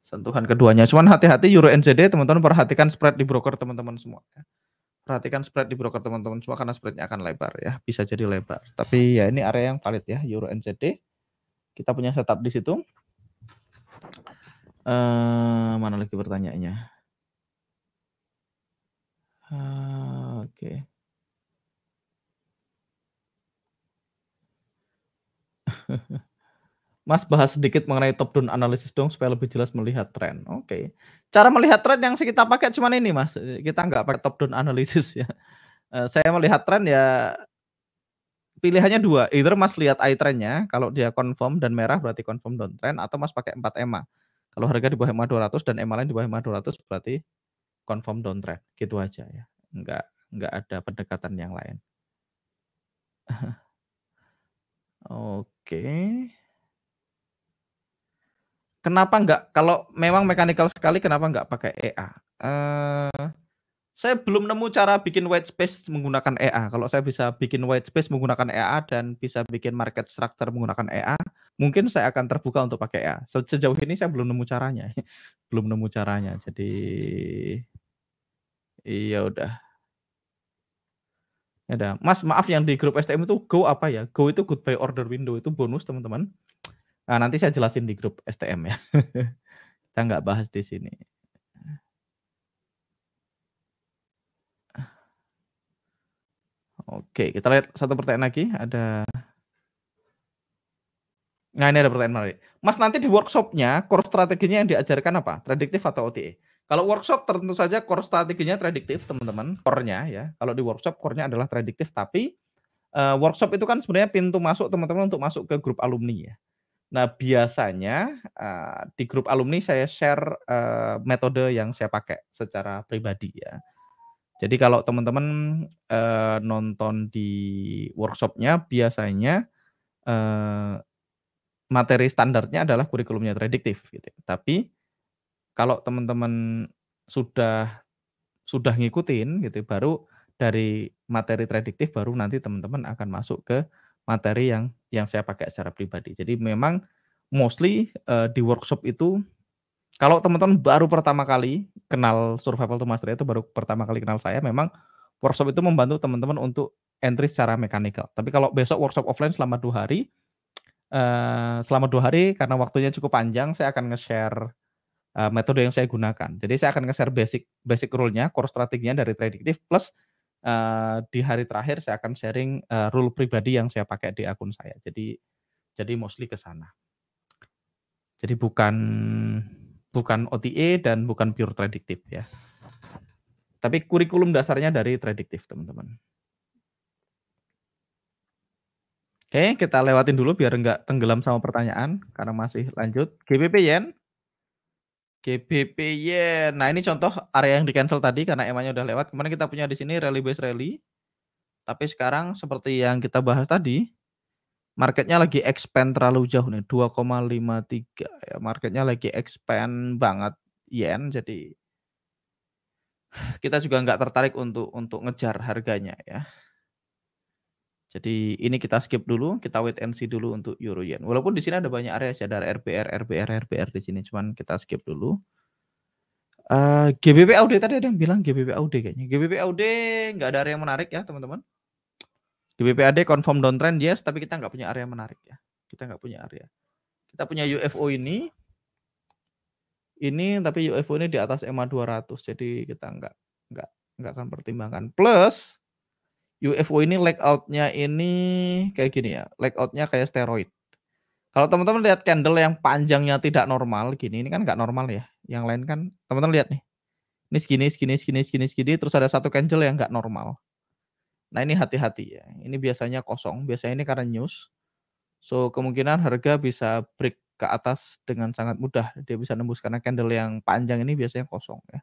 Sentuhan keduanya. Cuman hati-hati Euro NZD, teman-teman perhatikan spread di broker teman-teman semua ya perhatikan spread di broker teman-teman semua karena spreadnya akan lebar ya, bisa jadi lebar. Tapi ya ini area yang valid ya, Euro NZD. Kita punya setup di situ. Uh, mana lagi pertanyaannya? Uh, Oke. Okay. Mas bahas sedikit mengenai top down analisis dong supaya lebih jelas melihat tren. Oke. Okay. Cara melihat tren yang kita pakai cuma ini Mas. Kita nggak pakai top down analisis ya. Eh, saya melihat tren ya pilihannya dua. Either Mas lihat eye trendnya, kalau dia confirm dan merah berarti confirm downtrend atau Mas pakai 4 EMA. Kalau harga di bawah EMA 200 dan EMA lain di bawah EMA 200 berarti confirm downtrend. Gitu aja ya. Nggak nggak ada pendekatan yang lain. Oke. Okay. Kenapa nggak kalau memang mechanical sekali kenapa nggak pakai EA? Uh, eh, saya belum nemu cara bikin white space menggunakan EA. Kalau saya bisa bikin white space menggunakan EA dan bisa bikin market structure menggunakan EA, mungkin saya akan terbuka untuk pakai EA. Sejauh ini saya belum nemu caranya. belum nemu caranya. Jadi iya udah. Ada. Ya Mas, maaf yang di grup STM itu go apa ya? Go itu goodbye order window itu bonus, teman-teman. Nah, nanti saya jelasin di grup STM ya. Kita nggak bahas di sini. Oke, kita lihat satu pertanyaan lagi. Ada Nah ini ada pertanyaan menarik. Mas nanti di workshopnya core strateginya yang diajarkan apa? Prediktif atau OTA? E? Kalau workshop tentu saja core strateginya prediktif teman-teman, core-nya ya. Kalau di workshop core-nya adalah prediktif, tapi uh, workshop itu kan sebenarnya pintu masuk teman-teman untuk masuk ke grup alumni ya. Nah, biasanya uh, di grup alumni saya share uh, metode yang saya pakai secara pribadi ya. Jadi kalau teman-teman uh, nonton di workshopnya, biasanya uh, materi standarnya adalah kurikulumnya prediktif. Gitu. Tapi kalau teman-teman sudah sudah ngikutin gitu, baru dari materi prediktif baru nanti teman-teman akan masuk ke materi yang yang saya pakai secara pribadi. Jadi memang mostly uh, di workshop itu kalau teman-teman baru pertama kali kenal survival to mastery itu baru pertama kali kenal saya memang workshop itu membantu teman-teman untuk entry secara mekanikal. Tapi kalau besok workshop offline selama dua hari, uh, selama dua hari karena waktunya cukup panjang, saya akan nge-share eh, metode yang saya gunakan. Jadi saya akan nge-share basic basic rule-nya, core strateginya dari predictive plus Eh, di hari terakhir saya akan sharing uh, rule pribadi yang saya pakai di akun saya. Jadi jadi mostly ke sana. Jadi bukan bukan OTA e dan bukan pure prediktif ya. Tapi kurikulum dasarnya dari prediktif teman-teman. Oke, kita lewatin dulu biar enggak tenggelam sama pertanyaan karena masih lanjut. GBP Yen. GBPY. Nah, ini contoh area yang di cancel tadi karena emangnya udah lewat. Kemarin kita punya di sini rally base rally. Tapi sekarang seperti yang kita bahas tadi, marketnya lagi expand terlalu jauh nih, 2,53 ya. Marketnya lagi expand banget yen jadi kita juga nggak tertarik untuk untuk ngejar harganya ya. Jadi ini kita skip dulu, kita wait and see dulu untuk euro yen. Walaupun di sini ada banyak area, sih ada RBR, RBR, RBR di sini, cuman kita skip dulu. Uh, eh, GBP AUD tadi ada yang bilang GBP AUD kayaknya. GBP AUD nggak ada area yang menarik ya teman-teman. GBP AUD confirm downtrend yes, tapi kita nggak punya area yang menarik ya. Kita nggak punya area. Kita punya UFO ini, ini tapi UFO ini di atas EMA 200, jadi kita nggak nggak nggak akan pertimbangkan. Plus UFO ini leg outnya ini kayak gini ya, leg outnya kayak steroid. Kalau teman-teman lihat candle yang panjangnya tidak normal gini, ini kan nggak normal ya. Yang lain kan teman-teman lihat nih, ini segini, segini, segini, segini, segini, terus ada satu candle yang nggak normal. Nah ini hati-hati ya, ini biasanya kosong, biasanya ini karena news. So kemungkinan harga bisa break ke atas dengan sangat mudah. Dia bisa nembus karena candle yang panjang ini biasanya kosong ya.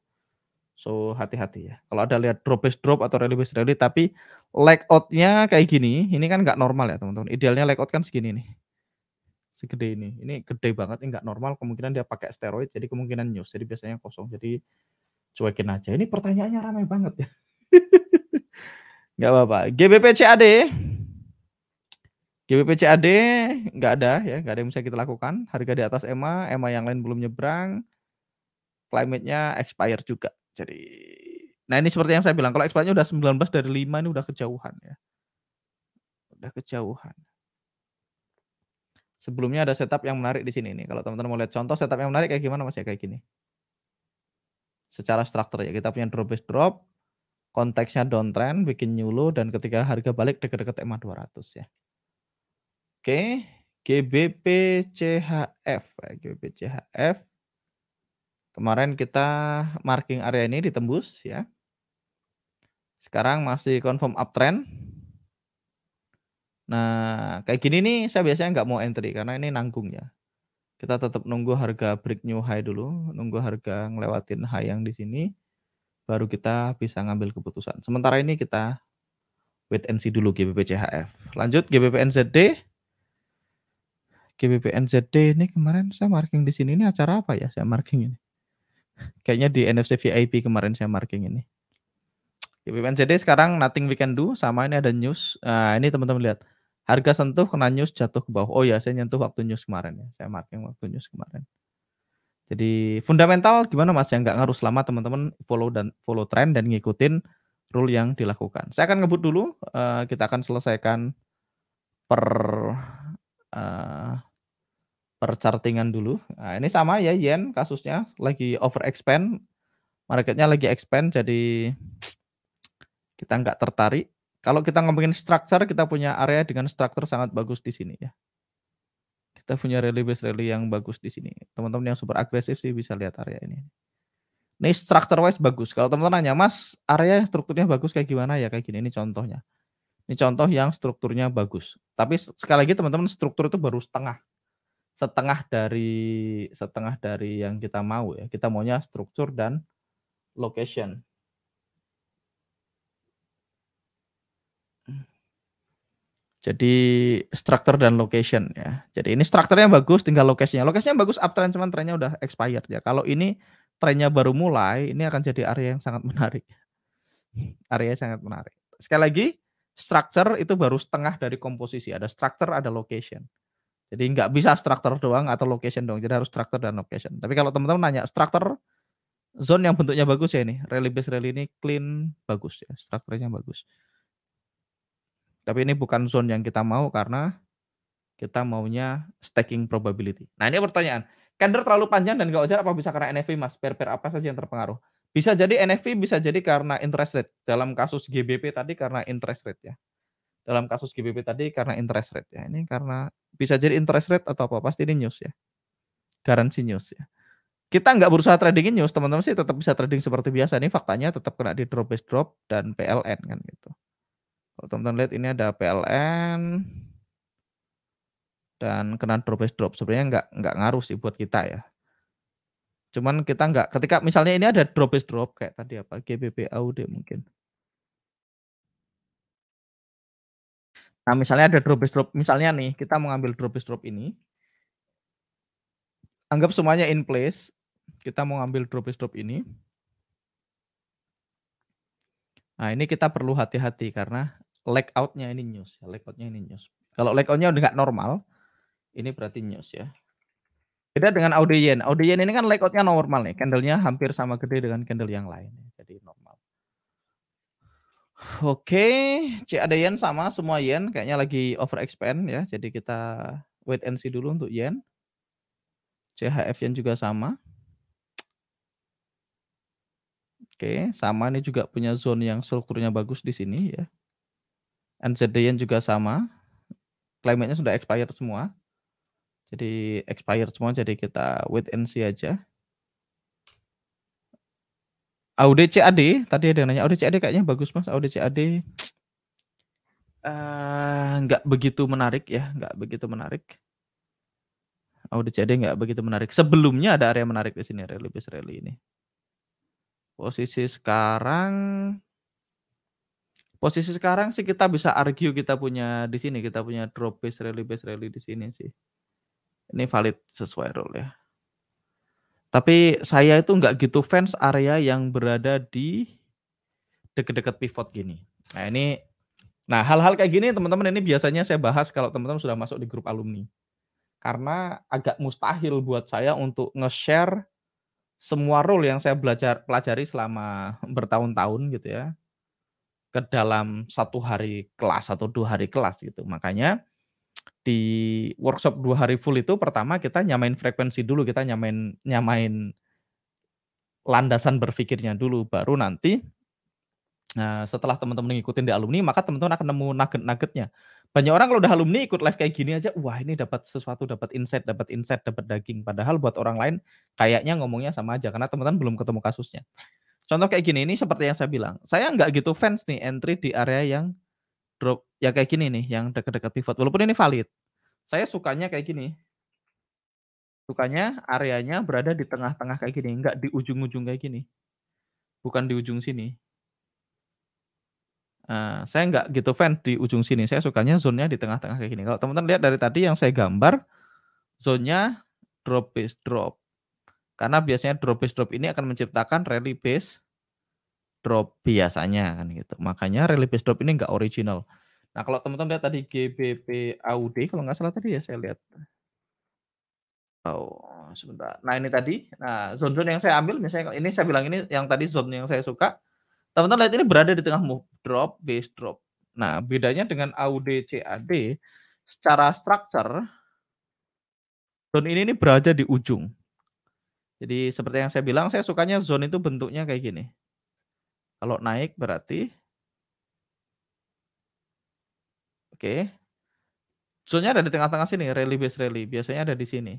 So hati-hati ya. Kalau ada lihat drop base drop atau rally base rally tapi leg outnya kayak gini, ini kan nggak normal ya teman-teman. Idealnya leg out kan segini nih, segede ini. Ini gede banget, ini nggak normal. Kemungkinan dia pakai steroid, jadi kemungkinan news. Jadi biasanya kosong. Jadi cuekin aja. Ini pertanyaannya ramai banget ya. nggak apa-apa. GBPCAD, GBPCAD nggak ada ya, nggak ada yang bisa kita lakukan. Harga di atas EMA, EMA yang lain belum nyebrang. Climate-nya expire juga. Jadi Nah ini seperti yang saya bilang, kalau expirednya udah 19 dari 5 ini udah kejauhan ya. Udah kejauhan. Sebelumnya ada setup yang menarik di sini nih. Kalau teman-teman mau lihat contoh setup yang menarik kayak gimana Mas ya kayak gini. Secara struktur ya kita punya drop base drop, konteksnya downtrend, bikin new low dan ketika harga balik dekat-dekat EMA 200 ya. Oke, GBPCHF, ya. GBPCHF. Kemarin kita marking area ini ditembus ya. Sekarang masih confirm uptrend. Nah, kayak gini nih saya biasanya nggak mau entry karena ini nanggung ya. Kita tetap nunggu harga break new high dulu, nunggu harga ngelewatin high yang di sini baru kita bisa ngambil keputusan. Sementara ini kita wait and see dulu GBPCHF. Lanjut GBPNZD. GBPNZD ini kemarin saya marking di sini ini acara apa ya saya marking ini? Kayaknya di NFC VIP kemarin saya marking ini. BPNCD sekarang nothing we can do sama ini ada news. Nah, ini teman-teman lihat. Harga sentuh kena news jatuh ke bawah. Oh ya, saya nyentuh waktu news kemarin ya. Saya marking waktu news kemarin. Jadi fundamental gimana Mas yang nggak ngaruh selama teman-teman follow dan follow trend dan ngikutin rule yang dilakukan. Saya akan ngebut dulu, uh, kita akan selesaikan per uh, per chartingan dulu. Nah, ini sama ya yen kasusnya lagi over expand, marketnya lagi expand jadi kita nggak tertarik. Kalau kita ngomongin structure, kita punya area dengan structure sangat bagus di sini ya. Kita punya rally base rally yang bagus di sini. Teman-teman yang super agresif sih bisa lihat area ini. Ini structure wise bagus. Kalau teman-teman nanya, Mas, area strukturnya bagus kayak gimana ya? Kayak gini, ini contohnya. Ini contoh yang strukturnya bagus. Tapi sekali lagi teman-teman struktur itu baru setengah. Setengah dari setengah dari yang kita mau ya. Kita maunya struktur dan location. Jadi structure dan location ya. Jadi ini strukturnya bagus, tinggal lokasinya. Lokasinya bagus uptrend cuman trennya udah expired ya. Kalau ini trennya baru mulai, ini akan jadi area yang sangat menarik. Area yang sangat menarik. Sekali lagi, structure itu baru setengah dari komposisi. Ada structure, ada location. Jadi nggak bisa structure doang atau location doang. Jadi harus structure dan location. Tapi kalau teman-teman nanya structure, zone yang bentuknya bagus ya ini. Rally base rally ini clean, bagus ya. Strukturnya bagus. Tapi ini bukan zone yang kita mau karena kita maunya staking probability. Nah ini pertanyaan. Candle terlalu panjang dan gak wajar apa bisa karena NFV mas? Per per apa saja yang terpengaruh? Bisa jadi NFV, bisa jadi karena interest rate. Dalam kasus GBP tadi karena interest rate ya. Dalam kasus GBP tadi karena interest rate ya. Ini karena bisa jadi interest rate atau apa? Pasti ini news ya. Garansi news ya. Kita nggak berusaha trading news, teman-teman sih tetap bisa trading seperti biasa. Ini faktanya tetap kena di drop based drop dan PLN kan gitu. Kalau teman-teman lihat ini ada PLN dan kena drop base drop. Sebenarnya nggak nggak ngaruh sih buat kita ya. Cuman kita nggak ketika misalnya ini ada drop base drop kayak tadi apa GBP AUD mungkin. Nah, misalnya ada drop base drop, misalnya nih kita mengambil drop base drop ini. Anggap semuanya in place. Kita mau ambil drop base drop ini. Nah, ini kita perlu hati-hati karena lag outnya ini news ya. lag outnya ini news kalau lag outnya udah nggak normal ini berarti news ya beda dengan audien audien ini kan lag outnya normal nih candlenya hampir sama gede dengan candle yang lain ya, jadi normal Oke, CAD yen sama semua yen kayaknya lagi over expand ya. Jadi kita wait and see dulu untuk yen. CHF yen juga sama. Oke, sama ini juga punya zone yang strukturnya bagus di sini ya. NZDN juga sama. Klimatnya sudah expired semua. Jadi expired semua, jadi kita wait and see aja. AUDCAD, tadi ada yang nanya, AUDCAD kayaknya bagus mas, AUDCAD uh, eh, nggak begitu menarik ya, nggak begitu menarik. AUDCAD nggak begitu menarik. Sebelumnya ada area menarik di sini, bis Rally ini. Posisi sekarang posisi sekarang sih kita bisa argue kita punya di sini kita punya drop base rally base rally di sini sih ini valid sesuai rule ya tapi saya itu nggak gitu fans area yang berada di deket-deket pivot gini nah ini nah hal-hal kayak gini teman-teman ini biasanya saya bahas kalau teman-teman sudah masuk di grup alumni karena agak mustahil buat saya untuk nge-share semua rule yang saya belajar pelajari selama bertahun-tahun gitu ya ke dalam satu hari kelas atau dua hari kelas gitu. Makanya di workshop dua hari full itu pertama kita nyamain frekuensi dulu, kita nyamain nyamain landasan berpikirnya dulu, baru nanti Nah, setelah teman-teman ngikutin di alumni, maka teman-teman akan nemu nugget-nuggetnya. Banyak orang kalau udah alumni ikut live kayak gini aja, wah ini dapat sesuatu, dapat insight, dapat insight, dapat daging. Padahal buat orang lain kayaknya ngomongnya sama aja karena teman-teman belum ketemu kasusnya. Contoh kayak gini ini seperti yang saya bilang. Saya nggak gitu fans nih entry di area yang drop ya kayak gini nih yang dekat-dekat pivot. Walaupun ini valid. Saya sukanya kayak gini. Sukanya areanya berada di tengah-tengah kayak gini, nggak di ujung-ujung kayak gini. Bukan di ujung sini. Uh, saya nggak gitu fans di ujung sini. Saya sukanya zonnya di tengah-tengah kayak gini. Kalau teman-teman lihat dari tadi yang saya gambar, zonnya drop base drop karena biasanya drop base drop ini akan menciptakan rally base drop biasanya kan gitu. Makanya rally base drop ini enggak original. Nah, kalau teman-teman lihat tadi GBP AUD kalau nggak salah tadi ya saya lihat. Oh, sebentar. Nah, ini tadi. Nah, zone-zone yang saya ambil misalnya ini saya bilang ini yang tadi zone yang saya suka. Teman-teman lihat ini berada di tengah move drop base drop. Nah, bedanya dengan AUD CAD secara structure zone ini ini berada di ujung. Jadi seperti yang saya bilang, saya sukanya zone itu bentuknya kayak gini. Kalau naik berarti Oke. Okay. zone ada di tengah-tengah sini, rally base rally. Biasanya ada di sini.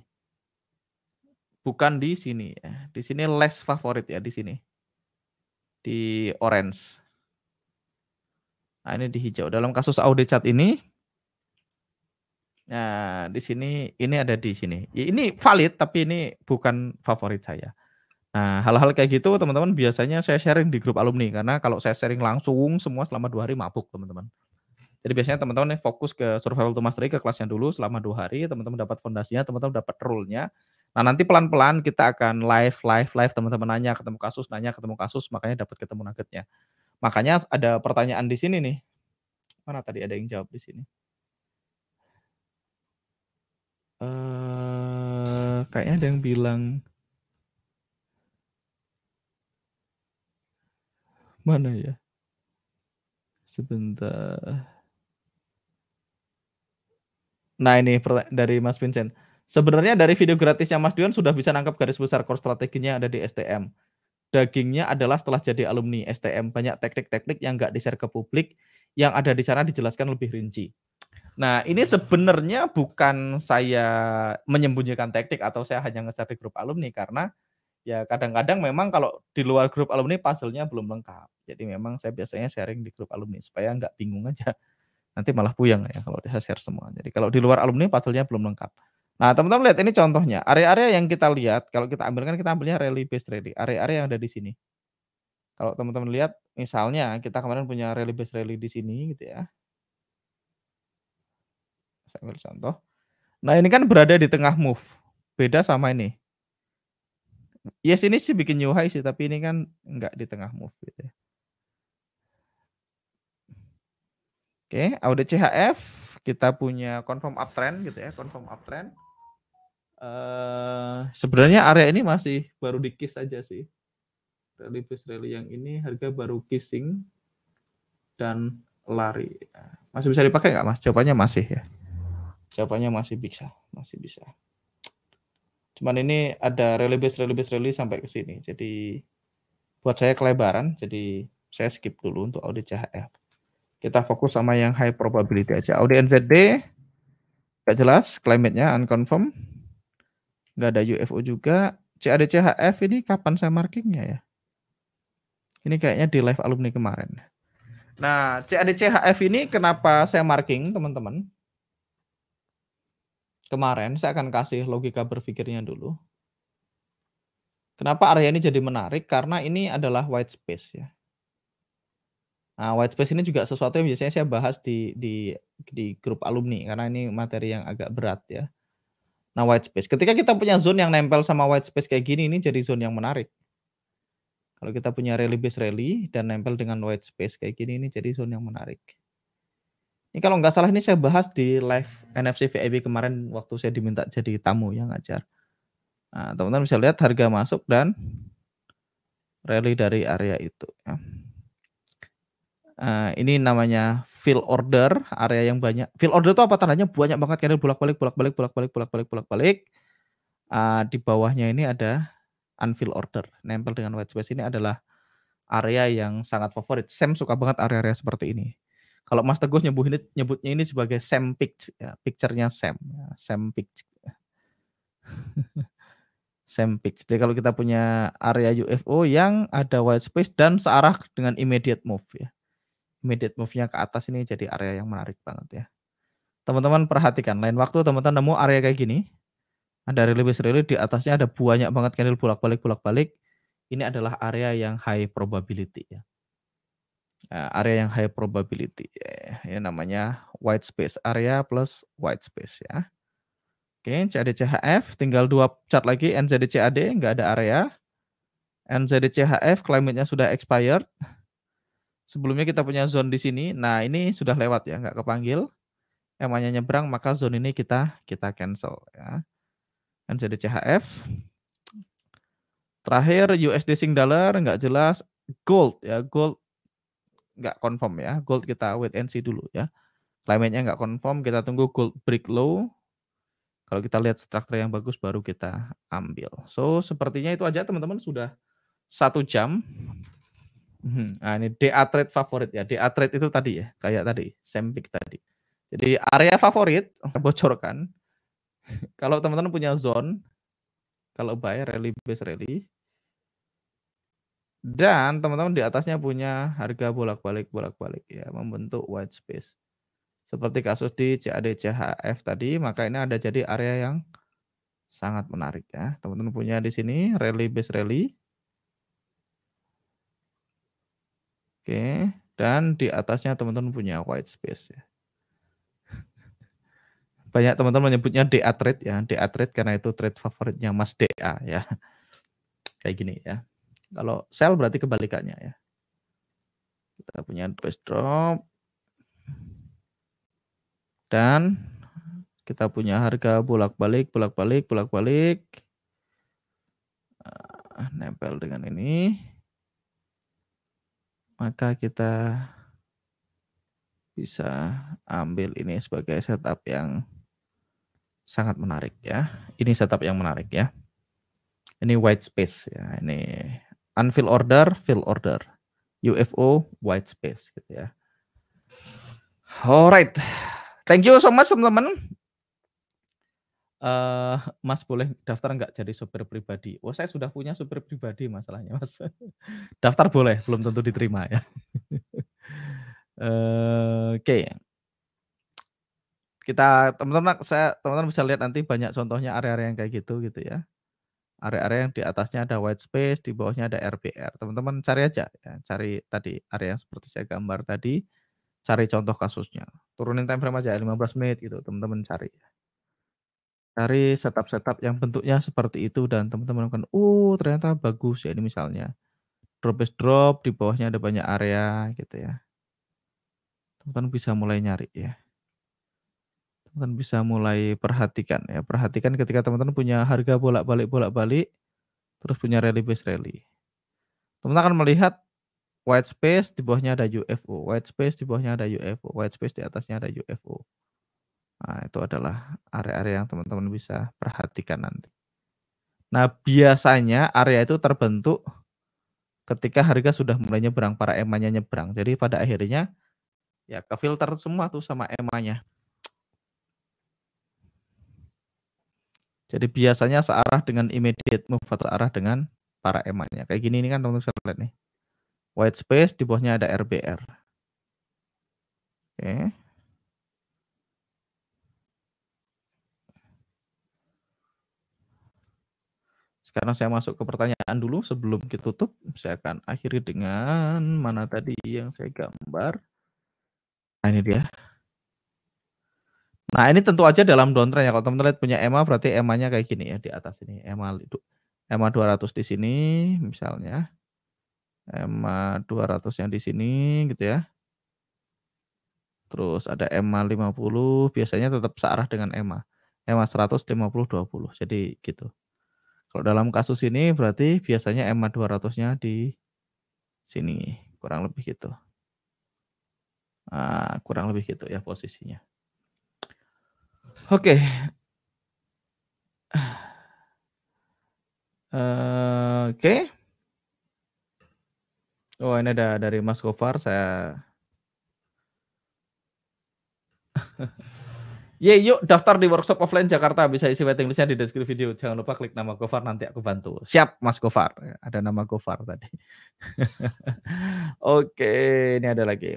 Bukan di sini ya. Di sini less favorit ya di sini. Di orange. Nah, ini di hijau. Dalam kasus Audi chart ini Nah, di sini ini ada di sini. Ini valid tapi ini bukan favorit saya. Nah, hal-hal kayak gitu teman-teman biasanya saya sharing di grup alumni karena kalau saya sharing langsung semua selama dua hari mabuk teman-teman. Jadi biasanya teman-teman fokus ke survival to mastery ke kelasnya dulu selama dua hari, teman-teman dapat fondasinya, teman-teman dapat rule-nya. Nah, nanti pelan-pelan kita akan live, live, live teman-teman nanya, ketemu kasus, nanya, ketemu kasus, makanya dapat ketemu nuggetnya. Makanya ada pertanyaan di sini nih. Mana tadi ada yang jawab di sini? uh, kayaknya ada yang bilang mana ya sebentar nah ini dari Mas Vincent sebenarnya dari video gratis yang Mas Dion sudah bisa nangkap garis besar core strateginya ada di STM dagingnya adalah setelah jadi alumni STM banyak teknik-teknik yang nggak di-share ke publik yang ada di sana dijelaskan lebih rinci Nah, ini sebenarnya bukan saya menyembunyikan taktik atau saya hanya nge di grup alumni karena ya kadang-kadang memang kalau di luar grup alumni puzzle-nya belum lengkap. Jadi memang saya biasanya sharing di grup alumni supaya nggak bingung aja. Nanti malah puyeng ya kalau saya share semua. Jadi kalau di luar alumni puzzle-nya belum lengkap. Nah, teman-teman lihat ini contohnya. Area-area yang kita lihat, kalau kita ambilkan kita ambilnya rally based rally area-area yang ada di sini. Kalau teman-teman lihat, misalnya kita kemarin punya rally based rally di sini gitu ya. Saya ambil contoh. Nah, ini kan berada di tengah move. Beda sama ini. Yes, ini sih bikin new high sih, tapi ini kan nggak di tengah move gitu Oke, ya. Oke, audit CHF kita punya confirm uptrend gitu ya, confirm uptrend. Uh, sebenarnya area ini masih baru dikis saja sih. Rally base rally yang ini harga baru kissing dan lari. Masih bisa dipakai nggak mas? Jawabannya masih ya. Jawabannya masih bisa, masih bisa. Cuman ini ada rally rally base, rally sampai ke sini. Jadi buat saya kelebaran, jadi saya skip dulu untuk audit CHF. Kita fokus sama yang high probability aja. Audit NZD, nggak jelas, climate-nya unconfirmed. Nggak ada UFO juga. CAD CHF ini kapan saya markingnya ya? Ini kayaknya di live alumni kemarin. Nah, CAD CHF ini kenapa saya marking, teman-teman? kemarin, saya akan kasih logika berpikirnya dulu. Kenapa area ini jadi menarik? Karena ini adalah white space ya. Nah, white space ini juga sesuatu yang biasanya saya bahas di di di grup alumni karena ini materi yang agak berat ya. Nah, white space. Ketika kita punya zone yang nempel sama white space kayak gini, ini jadi zone yang menarik. Kalau kita punya rally base rally dan nempel dengan white space kayak gini, ini jadi zone yang menarik. Ini kalau nggak salah ini saya bahas di live NFC VIP kemarin waktu saya diminta jadi tamu yang ngajar. Nah, teman-teman bisa lihat harga masuk dan rally dari area itu. Ya. Eh, ini namanya fill order area yang banyak. Fill order itu apa tandanya banyak banget candle bolak-balik bolak-balik bolak-balik bolak-balik bolak-balik. Uh, di bawahnya ini ada unfill order. Nempel dengan white space ini adalah area yang sangat favorit. Sam suka banget area-area seperti ini. Kalau Mas Teguh nyebut ini, nyebutnya ini sebagai Sam Pic, ya, picture-nya Sam, ya, Sam Pic. Sam Pic. Jadi kalau kita punya area UFO yang ada white space dan searah dengan immediate move ya. Immediate move-nya ke atas ini jadi area yang menarik banget ya. Teman-teman perhatikan, lain waktu teman-teman nemu area kayak gini, ada release release di atasnya ada banyak banget candle bolak-balik bolak-balik. Ini adalah area yang high probability ya Eh, area yang high probability. Eh, ini namanya white space area plus white space ya. Oke, CAD-CHF tinggal dua chart lagi NZD-CAD nggak ada area. NZD-CHF nya sudah expired. Sebelumnya kita punya zone di sini. Nah, ini sudah lewat ya, nggak kepanggil. Emangnya nyebrang, maka zone ini kita kita cancel ya. NZD-CHF. Terakhir USD Sing Dollar nggak jelas. Gold ya, gold nggak confirm ya. Gold kita wait and see dulu ya. Climate-nya nggak confirm, kita tunggu gold break low. Kalau kita lihat struktur yang bagus baru kita ambil. So sepertinya itu aja teman-teman sudah satu jam. Nah ini DA trade favorit ya. DA trade itu tadi ya, kayak tadi, sempik tadi. Jadi area favorit, saya bocorkan. kalau teman-teman punya zone, kalau buy rally base rally, dan teman-teman di atasnya punya harga bolak-balik bolak-balik ya, membentuk white space. Seperti kasus di CAD CHF tadi, maka ini ada jadi area yang sangat menarik ya. Teman-teman punya di sini rally base rally. Oke, dan di atasnya teman-teman punya white space ya. Banyak teman-teman menyebutnya DA trade ya, DA trade karena itu trade favoritnya Mas DA ya. Kayak gini ya. Kalau sell berarti kebalikannya ya. Kita punya drop Dan kita punya harga bolak-balik, bolak-balik, bolak-balik. Ah, nempel dengan ini. Maka kita bisa ambil ini sebagai setup yang sangat menarik ya. Ini setup yang menarik ya. Ini white space ya. Ini unfill order, fill order. UFO white space gitu ya. Alright. Thank you so much teman-teman. Uh, mas boleh daftar nggak jadi sopir pribadi? Oh saya sudah punya sopir pribadi masalahnya mas. daftar boleh, belum tentu diterima ya. uh, Oke, okay. kita teman-teman saya teman-teman bisa lihat nanti banyak contohnya area-area yang kayak gitu gitu ya area-area yang di atasnya ada white space, di bawahnya ada RBR. Teman-teman cari aja, ya. cari tadi area yang seperti saya gambar tadi, cari contoh kasusnya. Turunin time frame aja 15 menit gitu, teman-teman cari. Cari setup-setup yang bentuknya seperti itu dan teman-teman akan, oh ternyata bagus ya ini misalnya. Drop is drop, di bawahnya ada banyak area gitu ya. Teman-teman bisa mulai nyari ya teman-teman bisa mulai perhatikan ya. Perhatikan ketika teman-teman punya harga bolak-balik bolak-balik terus punya rally base rally. Teman-teman akan melihat white space di bawahnya ada UFO, white space di bawahnya ada UFO, white space di atasnya ada UFO. Nah, itu adalah area-area yang teman-teman bisa perhatikan nanti. Nah, biasanya area itu terbentuk ketika harga sudah mulai nyebrang, para emanya nyebrang. Jadi pada akhirnya ya ke filter semua tuh sama emanya. Jadi biasanya searah dengan immediate move atau searah dengan para emaknya. Kayak gini ini kan teman-teman bisa lihat nih. White space di bawahnya ada RBR. Oke. Okay. Sekarang saya masuk ke pertanyaan dulu sebelum kita tutup. Saya akan akhiri dengan mana tadi yang saya gambar. Nah, ini dia. Nah ini tentu aja dalam downtrend ya. Kalau teman-teman lihat punya EMA berarti EMA-nya kayak gini ya di atas ini. EMA itu EMA 200 di sini misalnya. EMA 200 yang di sini gitu ya. Terus ada EMA 50 biasanya tetap searah dengan EMA. EMA 150 20. Jadi gitu. Kalau dalam kasus ini berarti biasanya EMA 200-nya di sini kurang lebih gitu. Nah, kurang lebih gitu ya posisinya. Oke. Eh, oke. Okay. Oh, ini ada dari Mas Gofar. Saya Ye, yeah, yuk daftar di workshop offline Jakarta. Bisa isi waiting listnya di deskripsi video. Jangan lupa klik nama Gofar, nanti aku bantu. Siap, Mas Gofar. Ada nama Gofar tadi. Oke, ini ada lagi.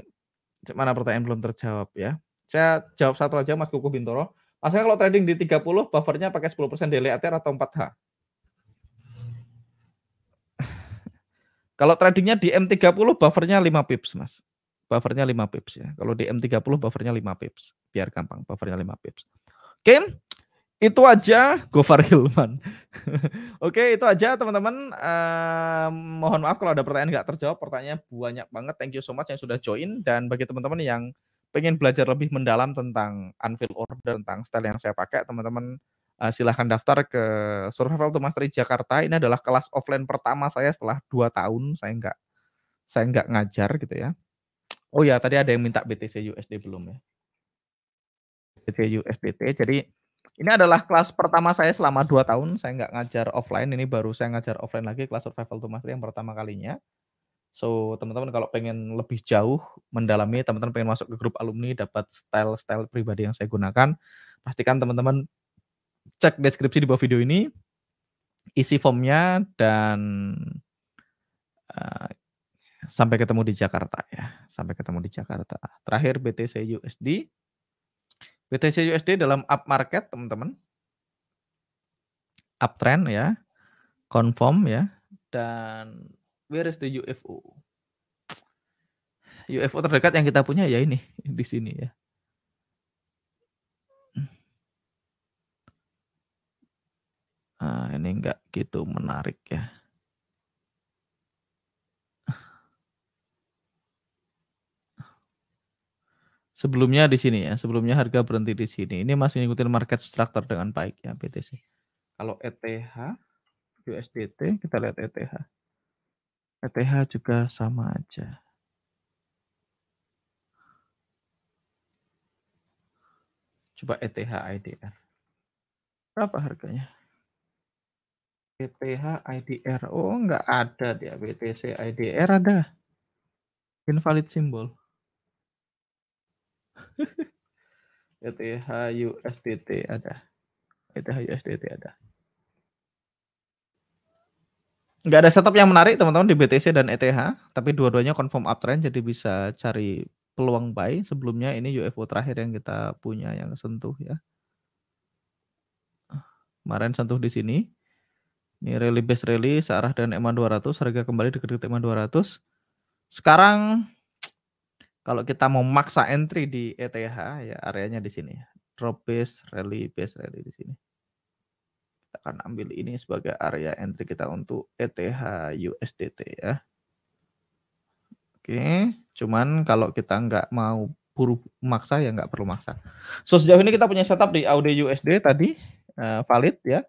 Mana pertanyaan belum terjawab ya? Saya jawab satu aja, Mas Kuku Bintoro. Maksudnya kalau trading di 30, buffernya pakai 10% daily ATR atau 4H? kalau tradingnya di M30, buffernya 5 pips, Mas. Buffernya 5 pips ya. Kalau di M30, buffernya 5 pips. Biar gampang, buffernya 5 pips. Oke, okay. itu aja Gofar Hilman. Oke, okay, itu aja teman-teman. Uh, mohon maaf kalau ada pertanyaan nggak terjawab. Pertanyaannya banyak banget. Thank you so much yang sudah join. Dan bagi teman-teman yang pengen belajar lebih mendalam tentang unfill order tentang style yang saya pakai teman-teman uh, silahkan daftar ke Survival to Mastery Jakarta ini adalah kelas offline pertama saya setelah 2 tahun saya nggak saya nggak ngajar gitu ya oh ya tadi ada yang minta BTC USD belum ya BTC USDT jadi ini adalah kelas pertama saya selama 2 tahun saya nggak ngajar offline ini baru saya ngajar offline lagi kelas Survival to Mastery yang pertama kalinya So, teman-teman kalau pengen lebih jauh mendalami, teman-teman pengen masuk ke grup alumni, dapat style-style pribadi yang saya gunakan, pastikan teman-teman cek deskripsi di bawah video ini, isi formnya, dan uh, sampai ketemu di Jakarta ya. Sampai ketemu di Jakarta. Terakhir BTC USD. BTC USD dalam up market, teman-teman. Uptrend ya. Confirm ya. Dan Where is the UFO. UFO terdekat yang kita punya ya ini di sini ya. Nah, ini enggak gitu menarik ya. Sebelumnya di sini ya, sebelumnya harga berhenti di sini. Ini masih ngikutin market structure dengan baik ya BTC. Kalau ETH, USDT kita lihat ETH. ETH juga sama aja. Coba ETH IDR. Berapa harganya? ETH IDR. Oh, enggak ada dia. BTC IDR ada. Invalid symbol. ETH USDT ada. ETH USDT ada nggak ada setup yang menarik teman-teman di BTC dan ETH, tapi dua-duanya confirm uptrend jadi bisa cari peluang buy. Sebelumnya ini UFO terakhir yang kita punya yang sentuh ya. Kemarin sentuh di sini. Ini rally base rally searah dengan EMA 200, harga kembali dekat-dekat EMA 200. Sekarang kalau kita mau maksa entry di ETH ya areanya di sini. Drop base rally base rally di sini akan ambil ini sebagai area entry kita untuk ETH USDT ya. Oke, cuman kalau kita nggak mau buru maksa ya nggak perlu maksa. So sejauh ini kita punya setup di AUD USD tadi uh, valid ya.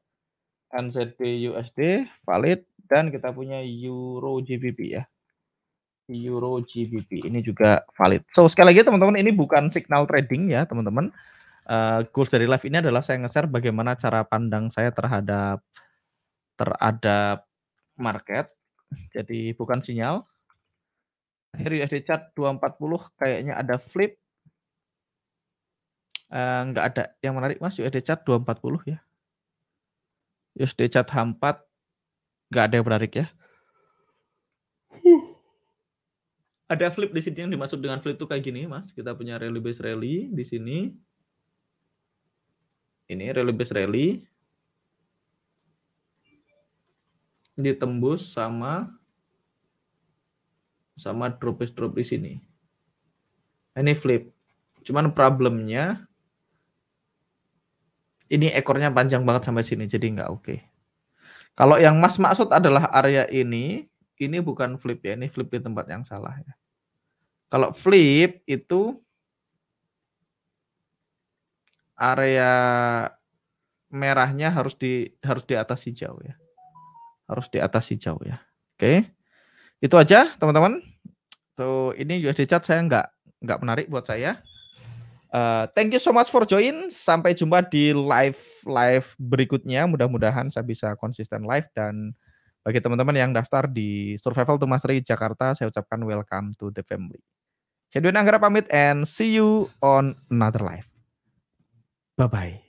NZD USD valid dan kita punya Euro GBP ya. Euro GBP ini juga valid. So sekali lagi teman-teman ini bukan signal trading ya teman-teman uh, goals dari live ini adalah saya nge-share bagaimana cara pandang saya terhadap terhadap market. Jadi bukan sinyal. Akhir USD chart 240 kayaknya ada flip. Uh, ada yang menarik mas USD chart 240 ya. USD chart h 4 enggak ada yang menarik ya. Ada flip di sini yang dimaksud dengan flip itu kayak gini mas. Kita punya rally base rally di sini ini rally base rally ditembus sama sama drop base drop di sini. Ini flip. Cuman problemnya ini ekornya panjang banget sampai sini jadi nggak oke. Okay. Kalau yang Mas maksud adalah area ini, ini bukan flip ya, ini flip di tempat yang salah ya. Kalau flip itu area merahnya harus di harus di atas hijau ya. Harus di atas hijau ya. Oke. Itu aja teman-teman. So ini USD chat saya nggak nggak menarik buat saya. Uh, thank you so much for join. Sampai jumpa di live live berikutnya. Mudah-mudahan saya bisa konsisten live dan bagi teman-teman yang daftar di Survival to Mastery Jakarta, saya ucapkan welcome to the family. Saya Dwi Anggara pamit and see you on another live. Bye bye.